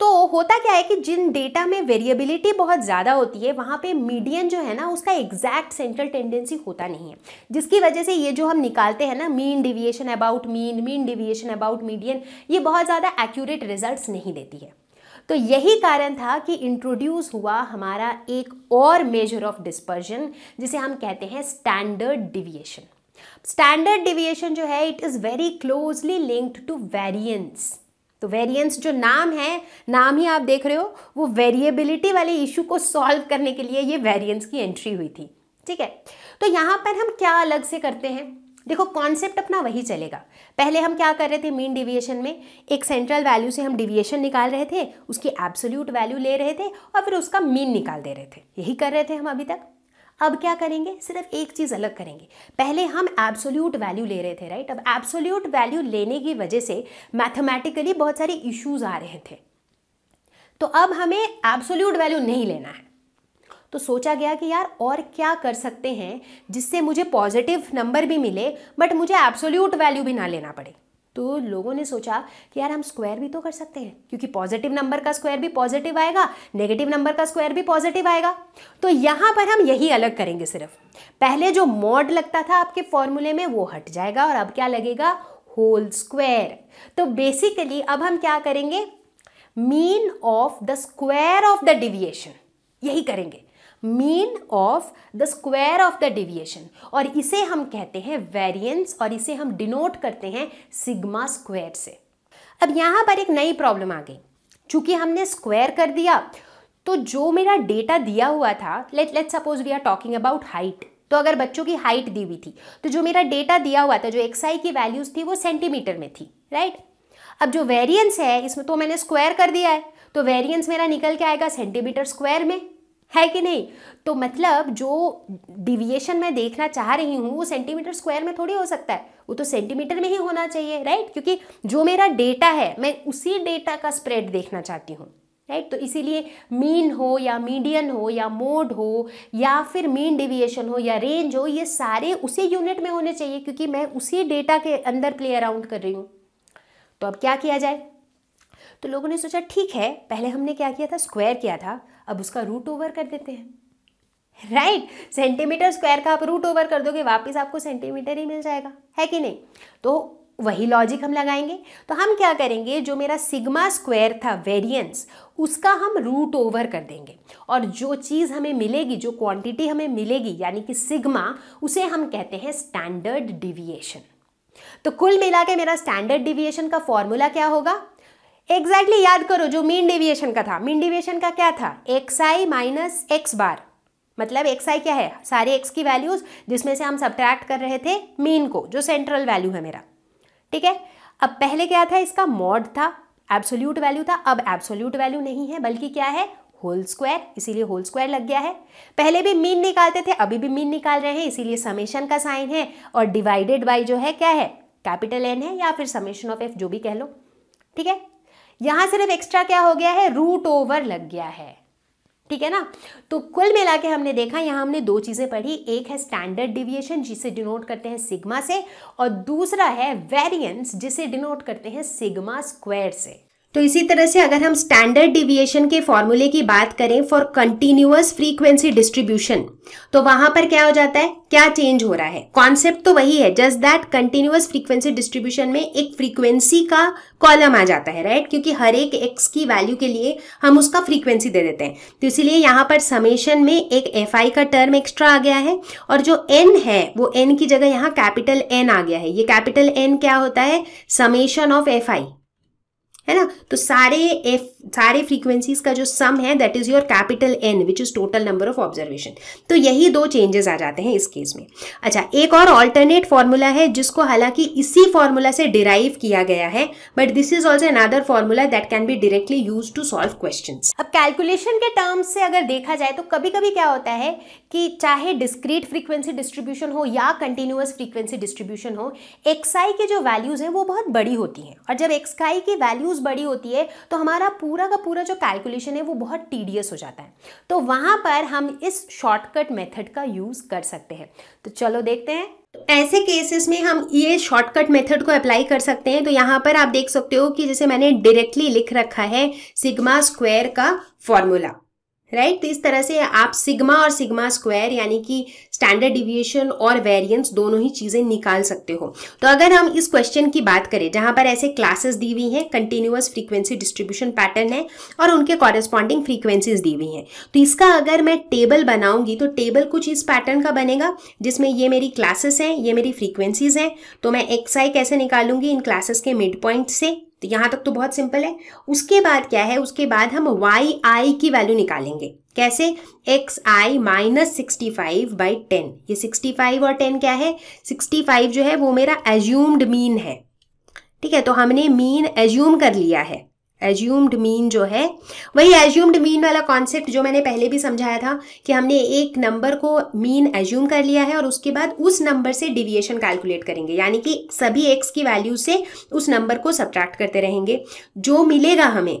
A: तो होता क्या है कि जिन डेटा में वेरिएबिलिटी बहुत ज़्यादा होती है वहाँ पे मीडियन जो है ना उसका एग्जैक्ट सेंट्रल टेंडेंसी होता नहीं है जिसकी वजह से ये जो हम निकालते हैं ना mean deviation about mean mean deviation about median ये बहुत ज़्यादा एक्यूरेट रिजल्ट नहीं देती है तो यही कारण था कि इंट्रोड्यूस हुआ हमारा एक और मेजर ऑफ डिस्पर्जन जिसे हम कहते हैं स्टैंडर्ड डिविएशन स्टैंडर्ड डिविएशन जो है it is very closely linked to variance तो वेरिएंस जो नाम है नाम ही आप देख रहे हो वो वेरिएबिलिटी वाले इशू को सॉल्व करने के लिए ये वेरिएंस की एंट्री हुई थी ठीक है तो यहाँ पर हम क्या अलग से करते हैं देखो कॉन्सेप्ट अपना वही चलेगा पहले हम क्या कर रहे थे मीन डिविएशन में एक सेंट्रल वैल्यू से हम डिविएशन निकाल रहे थे उसकी एब्सोल्यूट वैल्यू ले रहे थे और फिर उसका मीन निकाल दे रहे थे यही कर रहे थे हम अभी तक अब क्या करेंगे सिर्फ एक चीज़ अलग करेंगे पहले हम एब्सोल्यूट वैल्यू ले रहे थे राइट अब एब्सोल्यूट वैल्यू लेने की वजह से मैथमेटिकली बहुत सारे इश्यूज आ रहे थे तो अब हमें एब्सोल्यूट वैल्यू नहीं लेना है तो सोचा गया कि यार और क्या कर सकते हैं जिससे मुझे पॉजिटिव नंबर भी मिले बट मुझे एब्सोल्यूट वैल्यू भी ना लेना पड़े तो लोगों ने सोचा कि यार हम स्क्वायर भी तो कर सकते हैं क्योंकि पॉजिटिव नंबर का स्क्वायर भी पॉजिटिव आएगा नेगेटिव नंबर का स्क्वायर भी पॉजिटिव आएगा तो यहाँ पर हम यही अलग करेंगे सिर्फ पहले जो मॉड लगता था आपके फॉर्मूले में वो हट जाएगा और अब क्या लगेगा होल स्क्वायर तो बेसिकली अब हम क्या करेंगे mean of the square of the deviation यही करेंगे mean of the square of the deviation और इसे हम कहते हैं वेरिएंस और इसे हम डिनोट करते हैं सिग्मा स्क्वायर से अब यहां पर एक नई प्रॉब्लम आ गई चूंकि हमने स्क्वायर कर दिया तो जो मेरा डेटा दिया हुआ था let let suppose we are talking about height तो अगर बच्चों की हाइट दी हुई थी तो जो मेरा डेटा दिया हुआ था जो एक्स आई की वैल्यूज़ थी वो सेंटीमीटर में थी राइट अब जो वेरिएंस है इसमें तो मैंने स्क्वायर कर दिया है तो वेरिएंस मेरा निकल के आएगा सेंटीमीटर स्क्वायर में है कि नहीं तो मतलब जो डिविएशन मैं देखना चाह रही हूँ वो सेंटीमीटर स्क्वायर में थोड़ी हो सकता है वो तो सेंटीमीटर में ही होना चाहिए राइट क्योंकि जो मेरा डेटा है मैं उसी डेटा का स्प्रेड देखना चाहती हूँ राइट तो इसीलिए मीन हो या मीडियन हो या मोड हो या फिर मीन डिविएशन हो या रेंज हो ये सारे उसी यूनिट में होने चाहिए क्योंकि मैं उसी डेटा के अंदर प्ले अराउंड कर रही हूँ तो अब क्या किया जाए तो लोगों ने सोचा ठीक है पहले हमने क्या किया था स्क्वायर किया था अब उसका रूट ओवर कर देते हैं राइट सेंटीमीटर स्क्वायर का आप रूट ओवर कर दोगे वापस आपको सेंटीमीटर ही मिल जाएगा है कि नहीं तो वही लॉजिक हम लगाएंगे तो हम क्या करेंगे जो मेरा सिग्मा स्क्वायर था वेरिएंस उसका हम रूट ओवर कर देंगे और जो चीज़ हमें मिलेगी जो क्वांटिटी हमें मिलेगी यानी कि सिग्मा उसे हम कहते हैं स्टैंडर्ड डिविएशन तो कुल मिला के मेरा स्टैंडर्ड डिविएशन का फॉर्मूला क्या होगा एग्जैक्टली exactly याद करो जो मीन डिविएशन का था मीन डिविएशन का क्या था एक्स आई माइनस एक्स बार मतलब एक्स आई क्या है सारे एक्स की वैल्यूज जिसमें से हम सब्ट्रैक्ट कर रहे थे मीन को जो सेंट्रल वैल्यू है मेरा ठीक है अब पहले क्या था इसका मॉड था एब्सोल्यूट वैल्यू था अब एब्सोल्यूट वैल्यू नहीं है बल्कि क्या है होल स्क्वायर इसीलिए होल स्क्वायर लग गया है पहले भी मीन निकालते थे अभी भी मीन निकाल रहे हैं इसीलिए समेशन का साइन है और डिवाइडेड बाई जो है क्या है कैपिटल एन है या फिर समेशन ऑफ एफ जो भी कह लो ठीक है यहाँ सिर्फ एक्स्ट्रा क्या हो गया है रूट ओवर लग गया है ठीक है ना तो कुल मिला के हमने देखा यहाँ हमने दो चीज़ें पढ़ी एक है स्टैंडर्ड डिविएशन जिसे डिनोट करते हैं सिग्मा से और दूसरा है वेरिएंस जिसे डिनोट करते हैं सिग्मा स्क्वायर से तो इसी तरह से अगर हम स्टैंडर्ड डिविएशन के फॉर्मूले की बात करें फॉर कंटिन्यूअस फ्रीक्वेंसी डिस्ट्रीब्यूशन तो वहां पर क्या हो जाता है क्या चेंज हो रहा है कॉन्सेप्ट तो वही है just that continuous frequency distribution में एक फ्रीक्वेंसी का कॉलम आ जाता है राइट right? क्योंकि हर एक एक्स की वैल्यू के लिए हम उसका फ्रीक्वेंसी दे देते हैं तो इसीलिए यहाँ पर समेशन में एक एफ का टर्म एक्स्ट्रा आ गया है और जो एन है वो एन की जगह यहाँ कैपिटल एन आ गया है ये कैपिटल एन क्या होता है समेशन ऑफ एफ है ना तो सारे एफ सारे फ्रीक्वेंसीज का जो सम है that is your capital N which is total number of observation तो यही दो चेंजेस आ जाते हैं इस केस में अच्छा एक और ऑल्टरनेट फॉर्मूला है जिसको हालांकि इसी फॉर्मूला से डिराइव किया गया है but this is also another formula that can be directly use to solve question अब कैलकुलेशन के टर्म्स से अगर देखा जाए तो कभी कभी क्या होता है कि चाहे डिस्क्रीट फ्रीक्वेंसी डिस्ट्रीब्यूशन हो या कंटिन्यूस फ्रीक्वेंसी डिस्ट्रीब्यूशन हो एक्साई के जो वैल्यूज हैं वो बहुत बड़ी होती हैं और जब एक्साई की वैल्यूज बड़ी होती है तो हमारा पूरा का पूरा जो कैलकुलेशन है वो बहुत टीडियस हो जाता है तो वहां पर हम इस शॉर्टकट मेथड का यूज़ कर सकते हैं तो चलो देखते हैं तो ऐसे केसेस में हम ये शॉर्टकट मेथड को अप्लाई कर सकते हैं तो यहां पर आप देख सकते हो कि जैसे मैंने डायरेक्टली लिख रखा है सिग्मा स्क्वायर का फॉर्मूला राइट right? तो इस तरह से आप सिग्मा और सिग्मा स्क्वायर यानी कि स्टैंडर्ड डिविएशन और वेरिएंस दोनों ही चीज़ें निकाल सकते हो तो अगर हम इस क्वेश्चन की बात करें जहां पर ऐसे क्लासेस दी हुई हैं कंटिन्यूस फ्रीक्वेंसी डिस्ट्रीब्यूशन पैटर्न है और उनके कॉरेस्पॉन्डिंग फ्रीक्वेंसीज दी हुई हैं तो इसका अगर मैं टेबल बनाऊंगी तो टेबल कुछ इस पैटर्न का बनेगा जिसमें ये मेरी क्लासेस हैं ये मेरी फ्रीक्वेंसीज हैं तो मैं एक्स आई कैसे निकालूंगी इन क्लासेस के मिड पॉइंट से तो यहाँ तक तो बहुत सिंपल है उसके बाद क्या है उसके बाद हम वाई आई की वैल्यू निकालेंगे कैसे X I minus sixty five by ten ये सिक्सटी फाइव और टेन क्या है सिक्सटी फाइव जो है वो मेरा एज्यूम्ड मीन है ठीक है तो हमने मीन एज्यूम कर लिया है एज्यूम्ड मीन जो है वही एज्यूम्ड मीन वाला कॉन्सेप्ट जो मैंने पहले भी समझाया था कि हमने एक नंबर को मीन एज्यूम कर लिया है और उसके बाद उस नंबर से डिविएशन कैलकुलेट करेंगे यानी कि सभी एक्स की वैल्यू से उस नंबर को सब्ट्रैक्ट करते रहेंगे जो मिलेगा हमें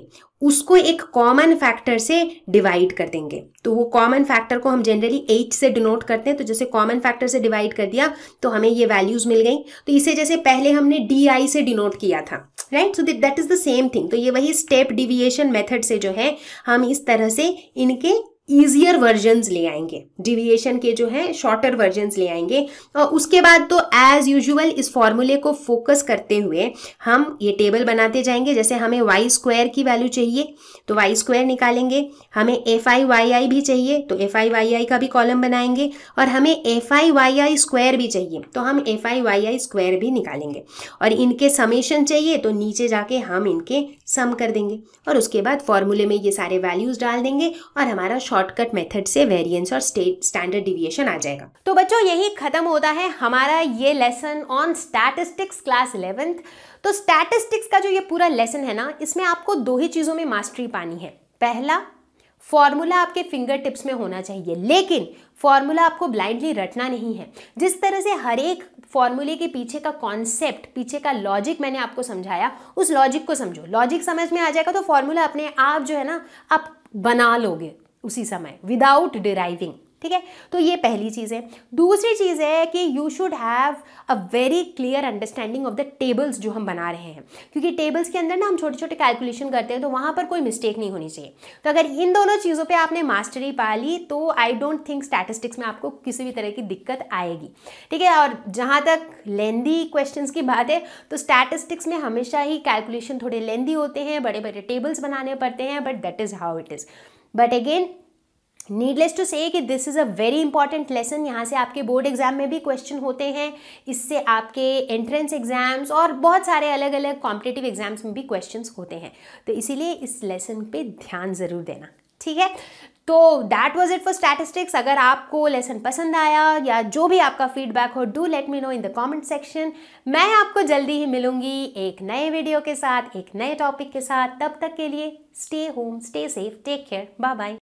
A: उसको एक कॉमन फैक्टर से डिवाइड कर देंगे तो वो कॉमन फैक्टर को हम जनरली एट से डिनोट करते हैं तो जैसे कॉमन फैक्टर से डिवाइड कर दिया तो हमें ये वैल्यूज़ मिल गई तो इसे जैसे पहले हमने डी आई से डिनोट किया था right so that is the same thing तो ये वही स्टेप डिविएशन मेथड से जो है हम इस तरह से इनके ईजियर वर्जन्स ले आएंगे डिविएशन के जो हैं शॉर्टर वर्जन्स ले आएंगे और उसके बाद तो एज यूजुअल इस फॉर्मूले को फोकस करते हुए हम ये टेबल बनाते जाएंगे जैसे हमें वाई स्क्वायर की वैल्यू चाहिए तो वाई स्क्वायर निकालेंगे हमें एफ आई वाई आई भी चाहिए तो एफ आई वाई आई का भी कॉलम बनाएंगे और हमें F I Y I square भी चाहिए तो हम F I Y I square भी निकालेंगे और इनके समेशन चाहिए तो नीचे जाके हम इनके सम कर देंगे और उसके बाद फॉर्मूले में ये सारे वैल्यूज़ डाल देंगे और हमारा शॉर्ट शॉर्टकट मेथड से वेरिएंस और स्टैंडर्ड डिविएशन आ जाएगा तो बच्चों यही खत्म होता है हमारा ये lesson on statistics class eleventh तो स्टैटिस्टिक्स का जो ये पूरा लेसन है ना इसमें आपको दो ही चीज़ों में मास्टरी पानी है पहला फॉर्मूला आपके फिंगर टिप्स में होना चाहिए लेकिन फॉर्मूला आपको ब्लाइंडली रटना नहीं है जिस तरह से हर एक फॉर्मूले के पीछे का कॉन्सेप्ट पीछे का लॉजिक मैंने आपको समझाया उस लॉजिक को समझो लॉजिक समझ में आ जाएगा तो फॉर्मूला अपने आप जो है ना आप बना लोगे उसी समय विदाउट डिराइविंग ठीक है तो ये पहली चीज़ है दूसरी चीज़ है कि you should have a very clear understanding of the tables जो हम बना रहे हैं क्योंकि टेबल्स के अंदर ना हम छोटे छोटे कैलकुलेशन करते हैं तो वहाँ पर कोई मिस्टेक नहीं होनी चाहिए तो अगर इन दोनों चीज़ों पे आपने मास्टरी पा ली तो आई डोंट थिंक स्टैटिस्टिक्स में आपको किसी भी तरह की दिक्कत आएगी ठीक है और जहाँ तक लेंदी क्वेश्चन की बात है तो स्टैटिस्टिक्स में हमेशा ही कैलकुलेशन थोड़े लेंदी होते हैं बड़े बड़े टेबल्स बनाने पड़ते हैं but that is how it is but again needless to say कि this is a very important lesson यहाँ से आपके बोर्ड एग्जाम में भी क्वेश्चन होते हैं इससे आपके एंट्रेंस एग्जाम्स और बहुत सारे अलग अलग कॉम्पिटेटिव एग्जाम्स में भी क्वेश्चंस होते हैं तो इसीलिए इस लेसन पे ध्यान ज़रूर देना ठीक है तो that was it for statistics अगर आपको लेसन पसंद आया या जो भी आपका फीडबैक हो do let me know in the comment section मैं आपको जल्दी ही मिलूंगी एक नए वीडियो के साथ एक नए टॉपिक के साथ तब तक के लिए stay home stay safe take care bye bye